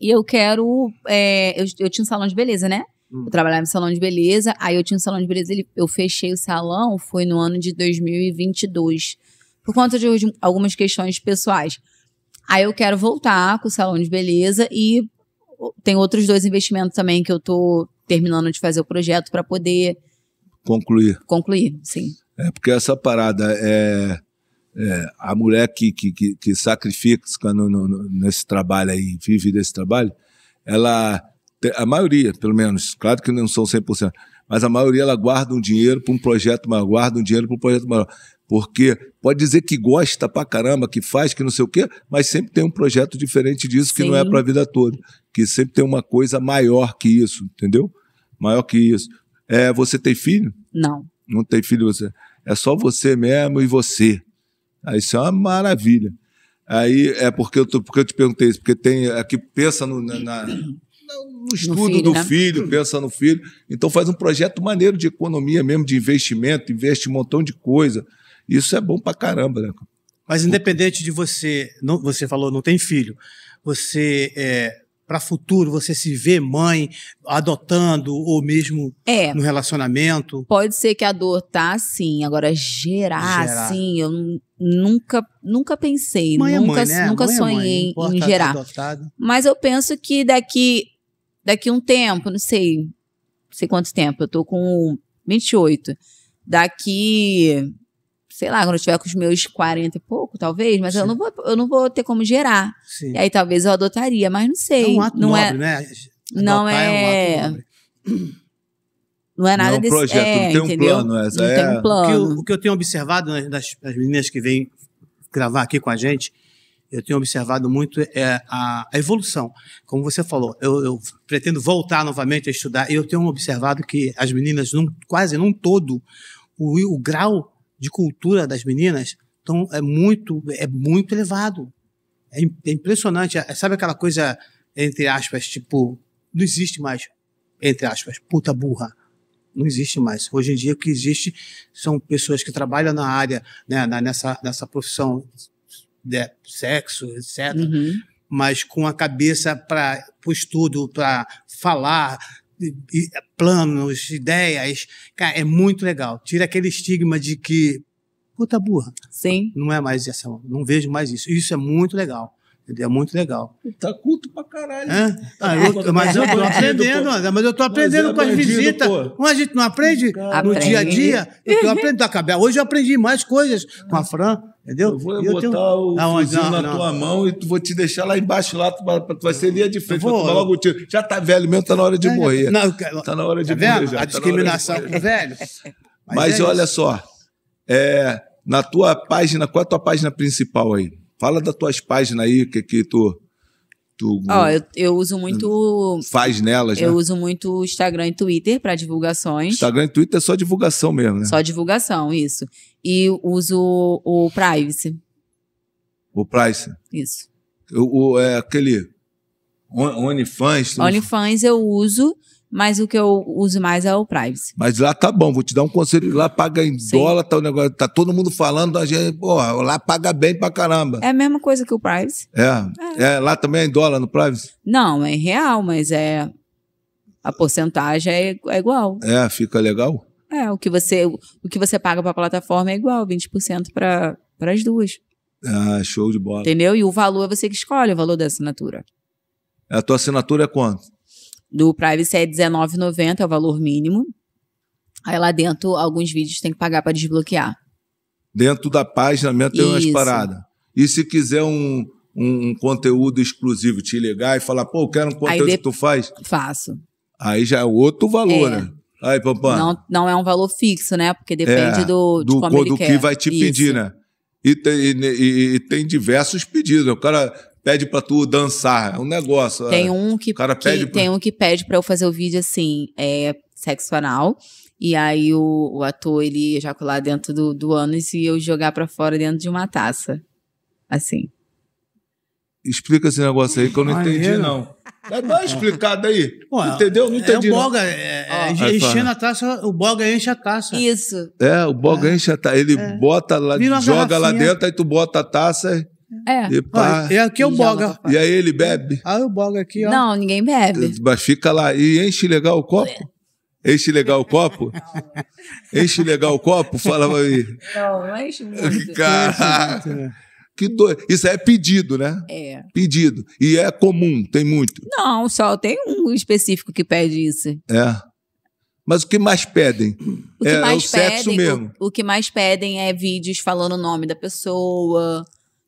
C: E eu quero. É, eu, eu tinha um salão de beleza, né? Hum. Eu trabalhava no salão de beleza, aí eu tinha um salão de beleza, ele, eu fechei o salão, foi no ano de 2022, por conta de algumas questões pessoais. Aí eu quero voltar com o salão de beleza e tem outros dois investimentos também que eu tô terminando de fazer o projeto para poder concluir. Concluir, sim.
A: É porque essa parada é, é a mulher que, que, que, que sacrifica no, no, nesse trabalho aí, vive desse trabalho, ela, a maioria, pelo menos, claro que não são 100%, mas a maioria ela guarda um dinheiro para um projeto maior, guarda um dinheiro para um projeto maior. Porque pode dizer que gosta pra caramba, que faz, que não sei o quê, mas sempre tem um projeto diferente disso que Sim. não é para a vida toda. Que sempre tem uma coisa maior que isso, entendeu? Maior que isso. É, você tem filho? Não. Não tem filho você. É só você mesmo e você. Aí, ah, isso é uma maravilha. Aí é porque eu, tô, porque eu te perguntei isso, porque tem aqui, é pensa no, na, na, no estudo no filho, do né? filho, pensa no filho. Então faz um projeto maneiro de economia mesmo, de investimento, investe um montão de coisa. Isso é bom pra caramba, né?
B: Mas independente de você, não, você falou, não tem filho, você é, para futuro você se vê mãe adotando ou mesmo é, no relacionamento?
C: Pode ser que adotar tá sim, agora gerar, gerar. sim, eu nunca nunca pensei, mãe nunca é mãe, né? nunca mãe é sonhei é em tá gerar. Mas eu penso que daqui daqui um tempo, não sei, não sei quanto tempo, eu tô com 28. Daqui sei lá, quando eu tiver com os meus 40 e pouco, talvez, mas eu não, vou, eu não vou ter como gerar. Sim. E aí talvez eu adotaria, mas não sei. É um ato não é
B: nobre, é, né? Adotar
C: não é. é um é não é nada não é um desse projeto, é, não tem um plano. Essa não é... tem um plano. É. O
B: que eu, o que eu tenho observado nas, né, das, meninas que vêm gravar aqui com a gente, eu tenho observado muito é, a, a evolução. Como você falou, eu, eu, pretendo voltar novamente a estudar e eu tenho observado que as meninas, num, quase num todo, o, o grau de cultura das meninas então é muito é muito elevado é, é, impressionante é, sabe aquela coisa entre aspas tipo não existe mais entre aspas puta burra não existe mais hoje em dia o que existe são pessoas que trabalham na área né, na, nessa nessa profissão de né, sexo etc uhum. mas com a cabeça para o estudo para falar planos, ideias. Cara, é muito legal. Tira aquele estigma de que puta burra. Sim. Não é mais essa, não vejo mais isso. Isso é muito legal. É muito legal. Tá culto pra caralho. É? Tá ah, culto, eu, mas, eu tô aprendendo, mas eu tô aprendendo, mas é com as visitas. Como a gente não aprende Cara, no aprende. dia a dia. Eu tô aprendendo. Acabei. Hoje eu aprendi mais coisas com a Fran. Entendeu? Eu vou eu botar tenho... o fuzil não, na não. tua mão e tu, vou te deixar lá embaixo, lá, tu, tu vai ser linha
A: de frente, vou, tomar logo o tiro. Já tá velho mesmo, tá na hora de é, morrer. Não, tá na hora de tá morrer. Já, a tá discriminação tá com
B: o velho. Mas, mas é olha isso.
A: só, é, na tua página, qual é a tua página principal aí? Fala das tuas páginas aí, que que tu tu
C: eu, eu uso muito hum,
A: faz nelas, Eu né? uso
C: muito Instagram e Twitter para divulgações.
A: Instagram e Twitter é só divulgação mesmo, né? Só
C: divulgação, isso. E uso o Privacy.
A: O privacy Isso. O, o é aquele OnlyFans.
C: OnlyFans eu uso mas o que eu uso mais é o Privacy.
A: Mas lá tá bom, vou te dar um conselho, lá paga em Sim. dólar, tá o negócio, tá todo mundo falando, a gente, porra, lá paga bem pra caramba. É
C: a mesma coisa que o Privacy.
A: É, é. é lá também é em dólar no Privacy?
C: Não, é em real, mas é, a porcentagem é, é igual.
A: É, fica legal?
C: É, o que você, o que você paga pra plataforma é igual, 20% para as duas.
A: Ah, show de bola. Entendeu?
C: E o valor é você que escolhe o valor da assinatura.
A: A tua assinatura é quanto?
C: do Privacy é R$19,90, é o valor mínimo. Aí lá dentro, alguns vídeos tem que pagar para desbloquear.
A: Dentro da página mesmo tem Isso. umas paradas. E se quiser um, um, um, conteúdo exclusivo, te ligar e falar, pô, eu quero um conteúdo de... que tu faz? Faço. Aí já é outro valor, é. né? Aí, Pampam. Não,
C: não é um valor fixo, né? Porque depende é, do, de do, do que vai te Isso. pedir, né?
A: E tem, e, e, e tem diversos pedidos. Né? O cara pede para tu dançar. É um negócio. Tem é, um que, cara que, pede pra...
C: tem um que pede para eu fazer o vídeo assim, é sexo anal. E aí o, o ator ele ejacular dentro do, do ânus e eu jogar para fora dentro de uma taça. Assim.
A: Explica esse negócio aí que eu não Maneiro. entendi,
C: não.
B: Dá uma
A: explicada aí.
B: Entendeu? Não é entendi. É o boga. É, oh. é, enchendo a taça, o boga enche a taça. Isso.
A: É, o boga é. enche a taça. Ele é. bota lá, Vira joga lá dentro, aí tu bota a taça.
B: É. Pá, é aqui o boga.
A: E aí ele bebe?
B: Ah, o boga aqui,
C: ó. Não, ninguém bebe. É,
A: mas fica lá. E enche legal o copo? É. Enche legal o copo? enche legal o copo? Fala pra mim.
C: Não, não enche muito. Cara,
A: né? Que doido. Isso é pedido, né? É. Pedido. E é comum, tem muito.
C: Não, só tem um específico que pede isso.
A: É. Mas o que mais pedem? O que é, é mais é o pedem, sexo mesmo.
C: O, o que mais pedem é vídeos falando o nome da pessoa.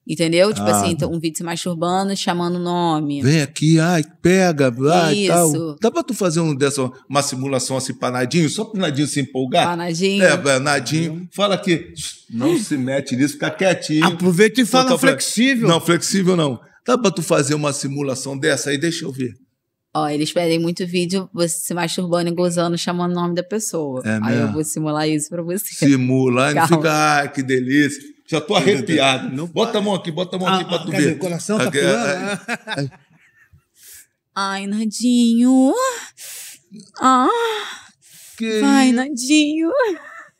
C: Entendeu? Tipo assim, ah. assim, um vídeo se masturbando, chamando o nome.
A: Vem aqui, ai, pega, vai e tal. Dá pra tu fazer um dessa, uma simulação assim pra Nadinho? Só pro Nadinho se empolgar? Pra Nadinho. É, Nadinho. Fala que não se mete nisso, fica quietinho. Aproveita e fala flexível. Pra... Não, flexível não. Dá pra tu fazer uma simulação dessa aí? Deixa eu ver.
C: Ó, eles pedem muito vídeo você se masturbando e gozando, chamando o nome da pessoa. É aí mesmo? eu vou simular isso pra você.
A: Simular, e fica, ai, que delícia. Já tô arrepiado. Não bota a mão aqui, bota
C: a mão aqui ah, para tu ver. O coração tá é, né? é. Ai, Nadinho. Ah. Que Vai, Nadinho.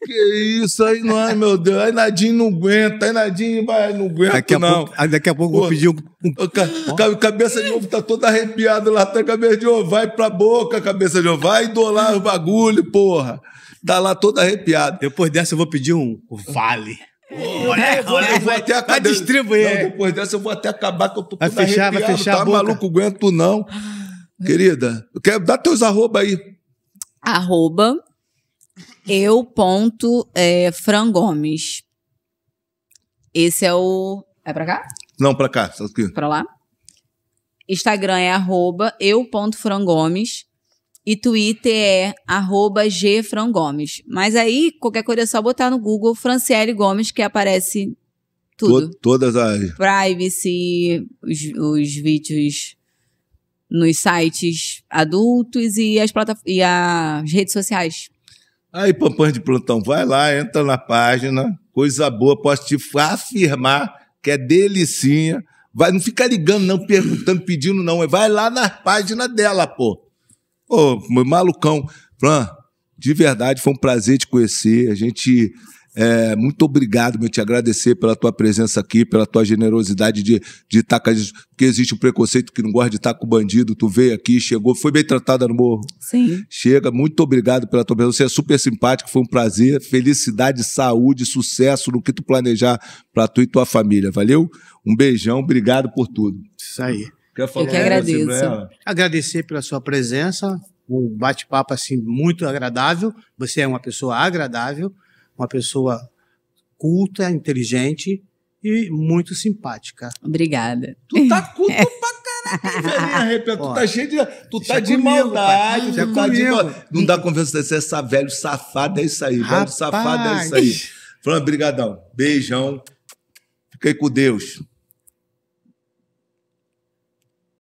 A: Que isso aí, não, ai, é, meu Deus. Aí Nadinho não aguenta, aí Nadinho vai, não aguenta, daqui a não. Pouco, daqui a pouco eu vou pedir um. Ca, cabeça de ovo tá toda arrepiada lá, tá cabeça de ovo, vai pra boca, cabeça de ovo, vai idolar os bagulho, porra. Tá lá toda arrepiada. Depois dessa eu vou pedir um vale.
B: É, eu vou até
A: acabar. Vai distribuir. Não, é. depois dessa eu vou até acabar que eu tô vai fechar, vai fechar tá a boca. maluco, aguento não. Ah, Querida, eu quero dar teus arroba aí.
C: Arroba eu ponto é, Fran Gomes. Esse é o... É pra cá? Não, pra cá. Pra lá. Instagram é arroba eu ponto Fran Gomes. E Twitter é arroba gfrangomes. Mas aí, qualquer coisa é só botar no Google Franciele Gomes, que aparece tudo. To todas as... Privacy, os, os vídeos nos sites adultos e as, e as redes sociais.
A: Aí, Pampão de Plantão, vai lá, entra na página, coisa boa, posso te afirmar que é delicinha. Vai, não fica ligando, não, perguntando, pedindo, não. É, vai lá na página dela, pô. Ô, malucão, Fran, de verdade foi um prazer te conhecer. A gente é, muito obrigado, meu, te agradecer pela tua presença aqui, pela tua generosidade de, de estar tá com a gente, porque existe um preconceito que não gosta de estar tá com o bandido. Tu veio aqui, chegou, foi bem tratada no morro. Sim. Chega, muito obrigado pela tua presença. Você é super simpático, foi um prazer. Felicidade, saúde, sucesso no que tu planejar para tu e tua família. Valeu? Um beijão, obrigado por tudo. Isso aí. Quer falar Eu que assim agradeço. Sobre
B: Agradecer pela sua presença, um bate-papo assim muito agradável. Você é uma pessoa agradável, uma pessoa culta, inteligente e muito simpática. Obrigada. Tu tá culto pra caralho, velhinha,
A: Tu tá cheio de.
B: Tu tá, é é tá de maldade, tu tá de
A: maldade. Não dá confiança desse, essa velho safado, é, é isso aí. Rapaz. Velho safado é isso aí. Fran, brigadão. Beijão. Fiquei com Deus.